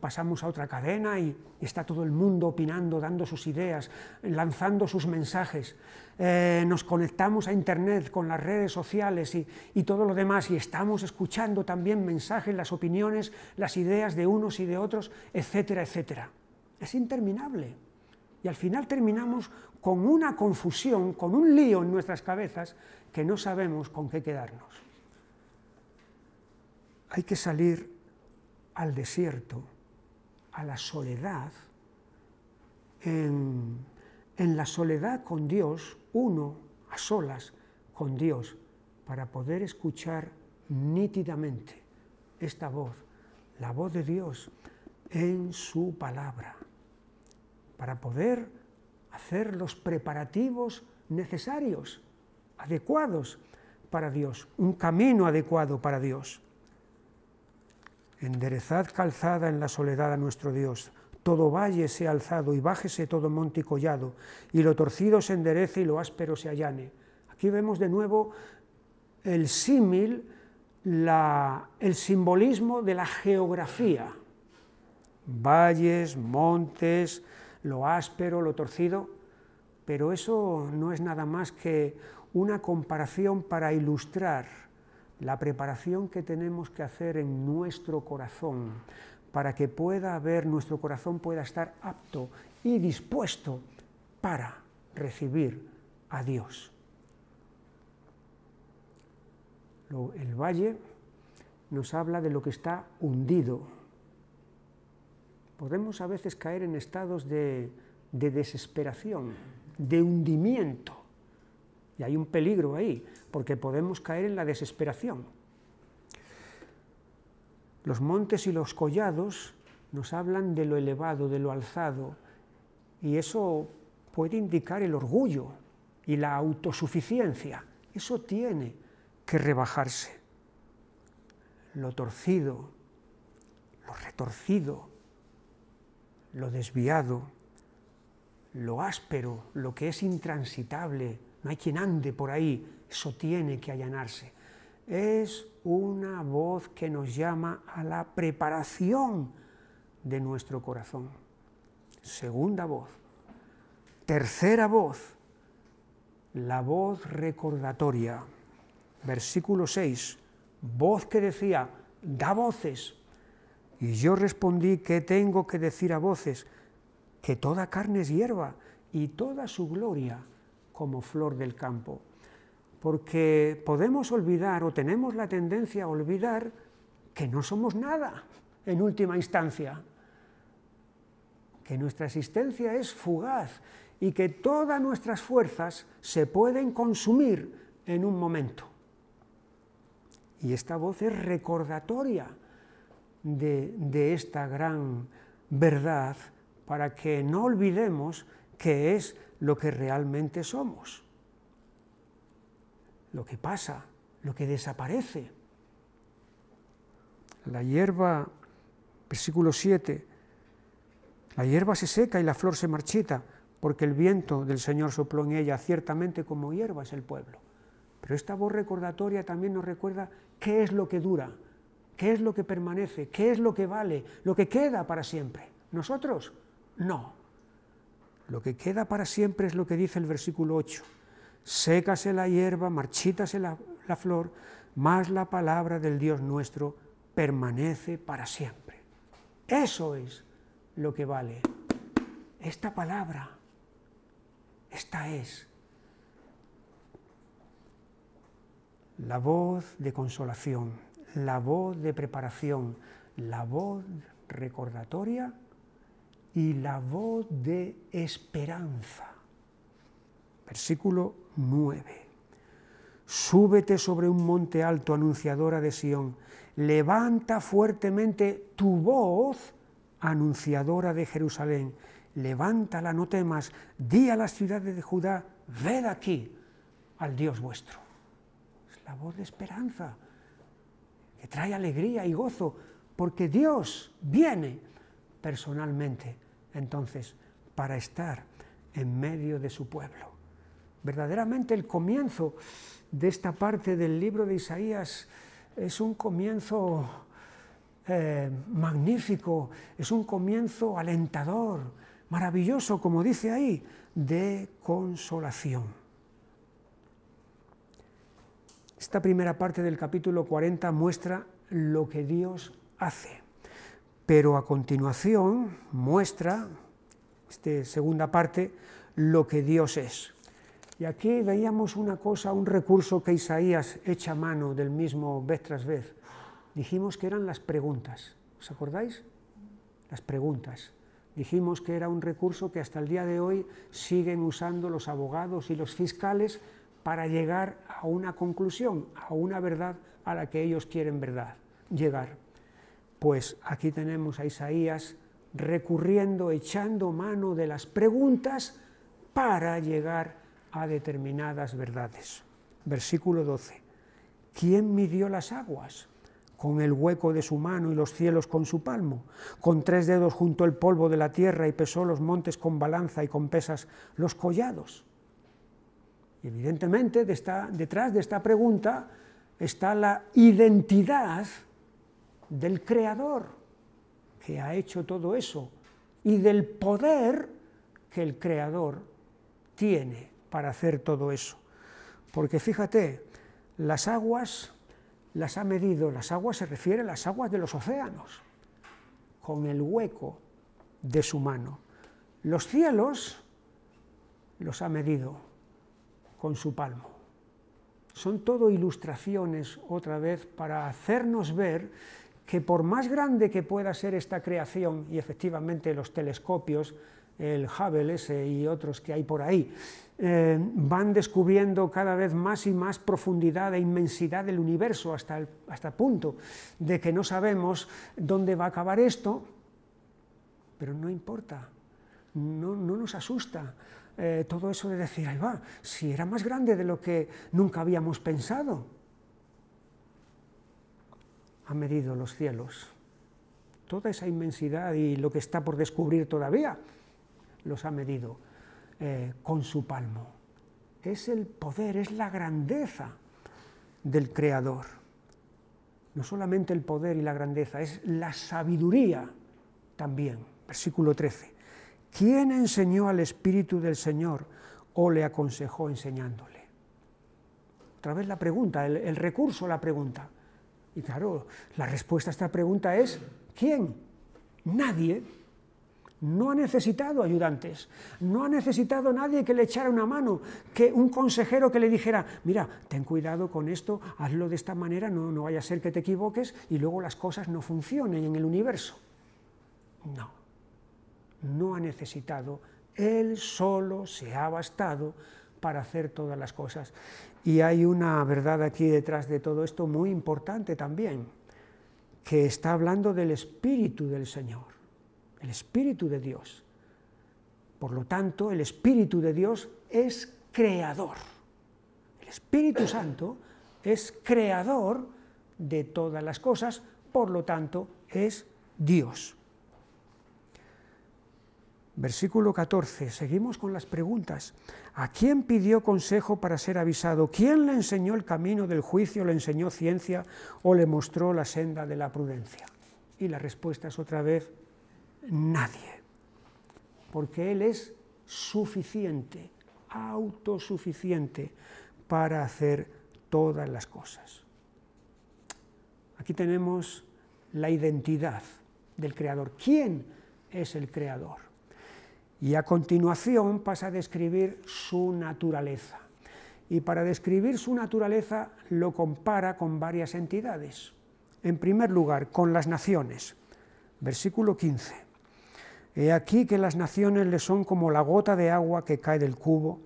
pasamos a otra cadena y, está todo el mundo opinando, dando sus ideas, lanzando sus mensajes. Eh, nos conectamos a Internet con las redes sociales y, y todo lo demás y estamos escuchando también mensajes, las opiniones, las ideas de unos y de otros, etcétera, etcétera. Es interminable. Y al final terminamos con una confusión, con un lío en nuestras cabezas que no sabemos con qué quedarnos hay que salir al desierto, a la soledad. En, la soledad con Dios, uno a solas con Dios, para poder escuchar nítidamente esta voz, la voz de Dios en su palabra, para poder hacer los preparativos necesarios, adecuados para Dios, un camino adecuado para Dios. Enderezad calzada en la soledad a nuestro Dios, todo valle sea alzado y bájese todo monte y collado, y lo torcido se enderece y lo áspero se allane. Aquí vemos de nuevo el símil, el simbolismo de la geografía. Valles, montes, lo áspero, lo torcido, pero eso no es nada más que una comparación para ilustrar la preparación que tenemos que hacer en nuestro corazón para que pueda haber, nuestro corazón pueda estar apto y dispuesto para recibir a Dios. El valle nos habla de lo que está hundido. Podemos a veces caer en estados de, de desesperación, de hundimiento y hay un peligro ahí, porque podemos caer en la desesperación. Los montes y los collados nos hablan de lo elevado, de lo alzado, y eso puede indicar el orgullo y la autosuficiencia. Eso tiene que rebajarse. Lo torcido, lo retorcido, lo desviado, lo áspero, lo que es intransitable, no hay quien ande por ahí, eso tiene que allanarse. Es una voz que nos llama a la preparación de nuestro corazón. Segunda voz. Tercera voz, la voz recordatoria. Versículo 6, voz que decía, da voces. Y yo respondí que tengo que decir a voces que toda carne es hierba y toda su gloria como flor del campo. Porque podemos olvidar o tenemos la tendencia a olvidar que no somos nada en última instancia, que nuestra existencia es fugaz y que todas nuestras fuerzas se pueden consumir en un momento. Y esta voz es recordatoria de, de, esta gran verdad para que no olvidemos que es lo que realmente somos, lo que pasa, lo que desaparece. La hierba, versículo 7, la hierba se seca y la flor se marchita, porque el viento del Señor sopló en ella, ciertamente como hierba es el pueblo. Pero esta voz recordatoria también nos recuerda qué es lo que dura, qué es lo que permanece, qué es lo que vale, lo que queda para siempre. Nosotros, no. Lo que queda para siempre es lo que dice el versículo 8. Sécase la hierba, marchítase la, flor, mas la palabra del Dios nuestro permanece para siempre. Eso es lo que vale. Esta palabra, esta es la voz de consolación, la voz de preparación, la voz recordatoria y la voz de esperanza. Versículo 9. Súbete sobre un monte alto, anunciadora de Sión. Levanta fuertemente tu voz, anunciadora de Jerusalén. Levántala, no temas. Di a las ciudades de Judá, ved aquí al Dios vuestro. Es la voz de esperanza, que trae alegría y gozo, porque Dios viene personalmente entonces para estar en medio de su pueblo. Verdaderamente el comienzo de esta parte del libro de Isaías es un comienzo eh, magnífico, es un comienzo alentador, maravilloso, como dice ahí, de consolación. Esta primera parte del capítulo 40 muestra lo que Dios hace. Pero a continuación muestra, esta segunda parte, lo que Dios es. Y aquí veíamos una cosa, un recurso que Isaías echa mano del mismo vez tras vez. Dijimos que eran las preguntas. ¿Os acordáis? Las preguntas. Dijimos que era un recurso que hasta el día de hoy siguen usando los abogados y los fiscales para llegar a una conclusión, a una verdad a la que ellos quieren verdad, llegar. Pues aquí tenemos a Isaías recurriendo, echando mano de las preguntas para llegar a determinadas verdades. Versículo 12. ¿Quién midió las aguas? Con el hueco de su mano y los cielos con su palmo. Con tres dedos juntó el polvo de la tierra y pesó los montes con balanza y con pesas los collados. evidentemente detrás de esta pregunta está la identidad del Creador que ha hecho todo eso y del poder que el Creador tiene para hacer todo eso. Porque fíjate, las aguas las ha medido, las aguas se refiere a las aguas de los océanos, con el hueco de su mano. Los cielos los ha medido con su palmo. Son todo ilustraciones otra vez para hacernos ver que por más grande que pueda ser esta creación, y efectivamente los telescopios, el Hubble ese y otros que hay por ahí, eh, van descubriendo cada vez más y más profundidad e inmensidad del universo hasta el, hasta punto de que no sabemos dónde va a acabar esto, pero no importa, no, nos asusta. Eh, todo eso de decir, ahí va, si era más grande de lo que nunca habíamos pensado, ha medido los cielos. Toda esa inmensidad y lo que está por descubrir todavía, los ha medido eh, con su palmo. Es el poder, es la grandeza del Creador. No solamente el poder y la grandeza, es la sabiduría también. Versículo 13. ¿Quién enseñó al Espíritu del Señor o le aconsejó enseñándole? Otra vez la pregunta, el, el recurso a la pregunta. Y claro, la respuesta a esta pregunta es, ¿quién? Nadie. No ha necesitado ayudantes, no ha necesitado nadie que le echara una mano, que un consejero que le dijera, mira, ten cuidado con esto, hazlo de esta manera, no, no vaya a ser que te equivoques y luego las cosas no funcionen en el universo. No, no ha necesitado, él solo se ha bastado para hacer todas las cosas. Y hay una verdad aquí detrás de todo esto muy importante también, que está hablando del Espíritu del Señor, el Espíritu de Dios. Por lo tanto, el Espíritu de Dios es creador. El Espíritu Santo es creador de todas las cosas, por lo tanto, es Dios. Versículo 14. Seguimos con las preguntas. ¿A quién pidió consejo para ser avisado? ¿Quién le enseñó el camino del juicio, le enseñó ciencia o le mostró la senda de la prudencia? Y la respuesta es otra vez, nadie. Porque Él es suficiente, autosuficiente para hacer todas las cosas. Aquí tenemos la identidad del Creador. ¿Quién es el Creador? Y a continuación pasa a describir su naturaleza. Y para describir su naturaleza lo compara con varias entidades. En primer lugar, con las naciones. Versículo 15. He aquí que las naciones le son como la gota de agua que cae del cubo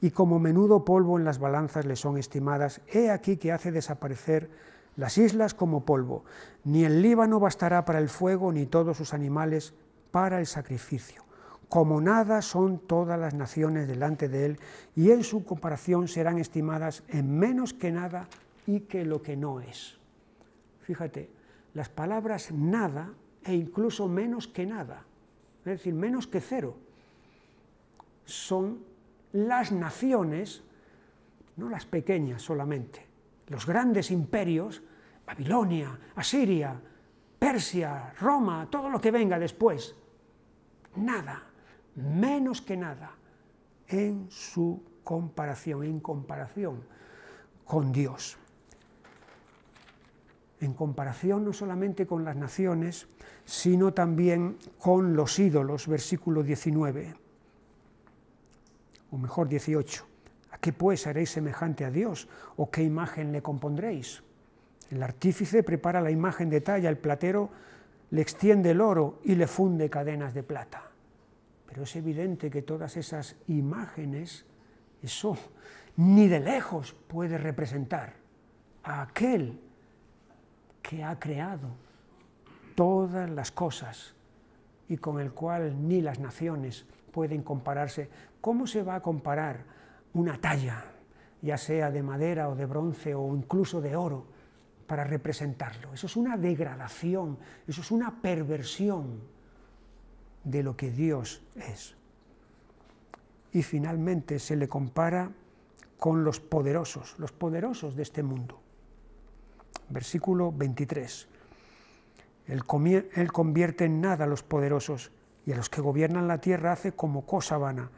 y como menudo polvo en las balanzas le son estimadas. He aquí que hace desaparecer las islas como polvo. Ni el Líbano bastará para el fuego, ni todos sus animales para el sacrificio como nada son todas las naciones delante de él, y en su comparación serán estimadas en menos que nada y que lo que no es. Fíjate, las palabras nada e incluso menos que nada, es decir, menos que cero, son las naciones, no las pequeñas solamente, los grandes imperios, Babilonia, Asiria, Persia, Roma, todo lo que venga después, nada menos que nada en su comparación, en comparación con Dios. En comparación no solamente con las naciones, sino también con los ídolos, versículo 19, o mejor 18. ¿A qué pues haréis semejante a Dios? ¿O qué imagen le compondréis? El artífice prepara la imagen de talla, el platero le extiende el oro y le funde cadenas de plata. Pero es evidente que todas esas imágenes, eso ni de lejos puede representar a aquel que ha creado todas las cosas y con el cual ni las naciones pueden compararse. ¿Cómo se va a comparar una talla, ya sea de madera o de bronce o incluso de oro, para representarlo? Eso es una degradación, eso es una perversión de lo que Dios es. Y finalmente se le compara con los poderosos, los poderosos de este mundo. Versículo 23. Él, él convierte en nada a los poderosos y a los que gobiernan la tierra hace como cosa vana,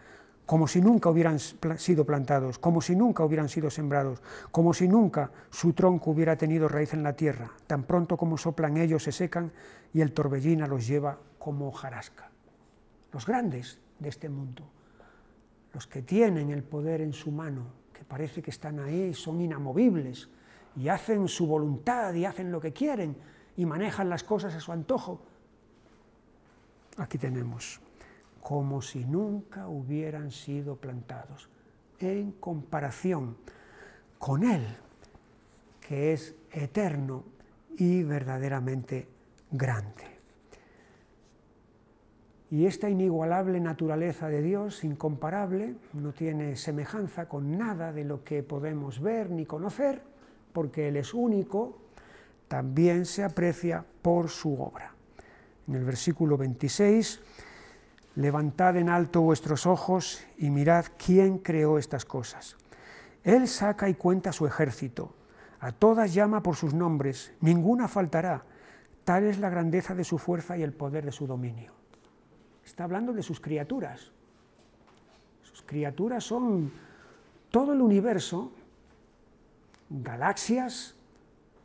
como si nunca hubieran sido plantados, como si nunca hubieran sido sembrados, como si nunca su tronco hubiera tenido raíz en la tierra. Tan pronto como soplan ellos se secan y el torbellina los lleva como hojarasca los grandes de este mundo, los que tienen el poder en su mano, que parece que están ahí, son inamovibles y hacen su voluntad y hacen lo que quieren y manejan las cosas a su antojo. Aquí tenemos, como si nunca hubieran sido plantados, en comparación con Él, que es eterno y verdaderamente grande. Y esta inigualable naturaleza de Dios, incomparable, no tiene semejanza con nada de lo que podemos ver ni conocer, porque Él es único, también se aprecia por su obra. En el versículo 26, levantad en alto vuestros ojos y mirad quién creó estas cosas. Él saca y cuenta su ejército, a todas llama por sus nombres, ninguna faltará, tal es la grandeza de su fuerza y el poder de su dominio está hablando de sus criaturas. Sus criaturas son todo el universo, galaxias,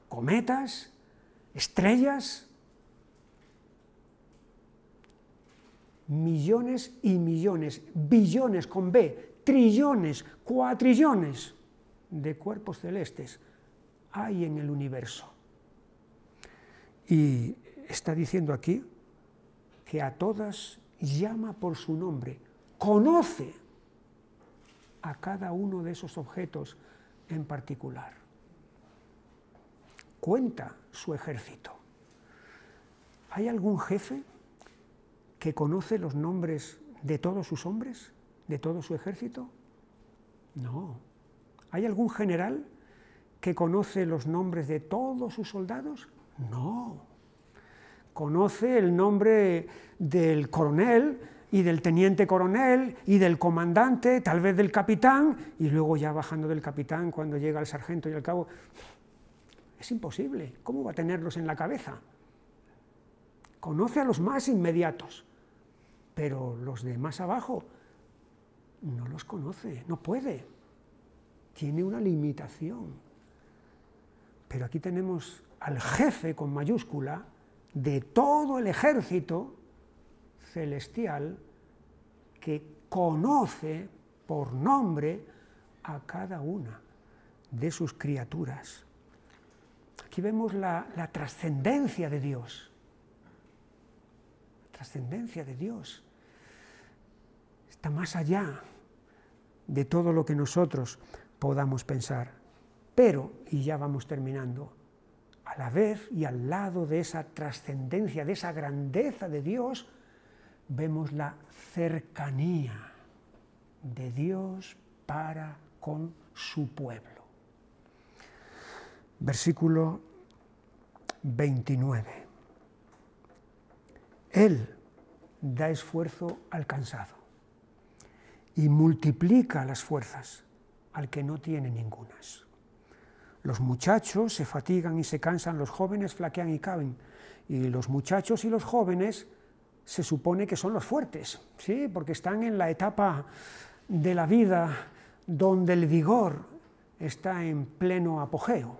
cometas, estrellas, millones y millones, billones con B, trillones, cuatrillones de cuerpos celestes hay en el universo. Y está diciendo aquí que a todas llama por su nombre, conoce a cada uno de esos objetos en particular. Cuenta su ejército. ¿Hay algún jefe que conoce los nombres de todos sus hombres, de todo su ejército? No. ¿Hay algún general que conoce los nombres de todos sus soldados? No conoce el nombre del coronel y del teniente coronel y del comandante, tal vez del capitán, y luego ya bajando del capitán cuando llega el sargento y al cabo. Es imposible, ¿cómo va a tenerlos en la cabeza? Conoce a los más inmediatos, pero los de más abajo no los conoce, no puede. Tiene una limitación. Pero aquí tenemos al jefe con mayúscula, de todo el ejército celestial que conoce por nombre a cada una de sus criaturas. Aquí vemos la, la trascendencia de Dios. la Trascendencia de Dios. Está más allá de todo lo que nosotros podamos pensar. Pero, y ya vamos terminando, a la vez y al lado de esa trascendencia, de esa grandeza de Dios, vemos la cercanía de Dios para con su pueblo. Versículo 29. Él da esfuerzo al cansado y multiplica las fuerzas al que no tiene ningunas. Los muchachos se fatigan y se cansan, los jóvenes flaquean y caen. Y los muchachos y los jóvenes se supone que son los fuertes, ¿sí? porque están en la etapa de la vida donde el vigor está en pleno apogeo.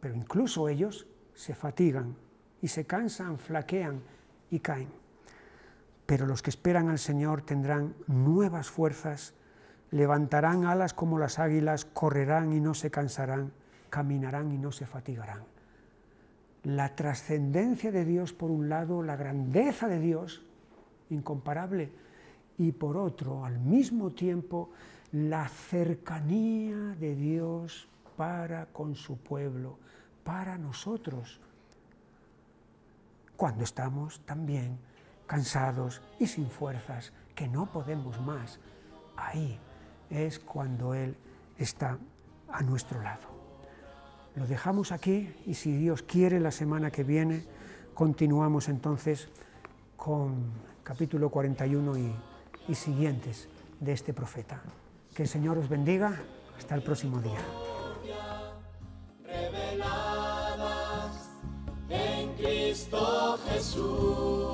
Pero incluso ellos se fatigan y se cansan, flaquean y caen. Pero los que esperan al Señor tendrán nuevas fuerzas, levantarán alas como las águilas, correrán y no se cansarán, caminarán y no se fatigarán. La trascendencia de Dios por un lado, la grandeza de Dios, incomparable, y por otro, al mismo tiempo, la cercanía de Dios para con su pueblo, para nosotros, cuando estamos también cansados y sin fuerzas, que no podemos más. Ahí es cuando Él está a nuestro lado. Lo dejamos aquí y si Dios quiere la semana que viene continuamos entonces con capítulo 41 y, siguientes de este profeta. Que el Señor os bendiga. Hasta el próximo día. en Cristo Jesús.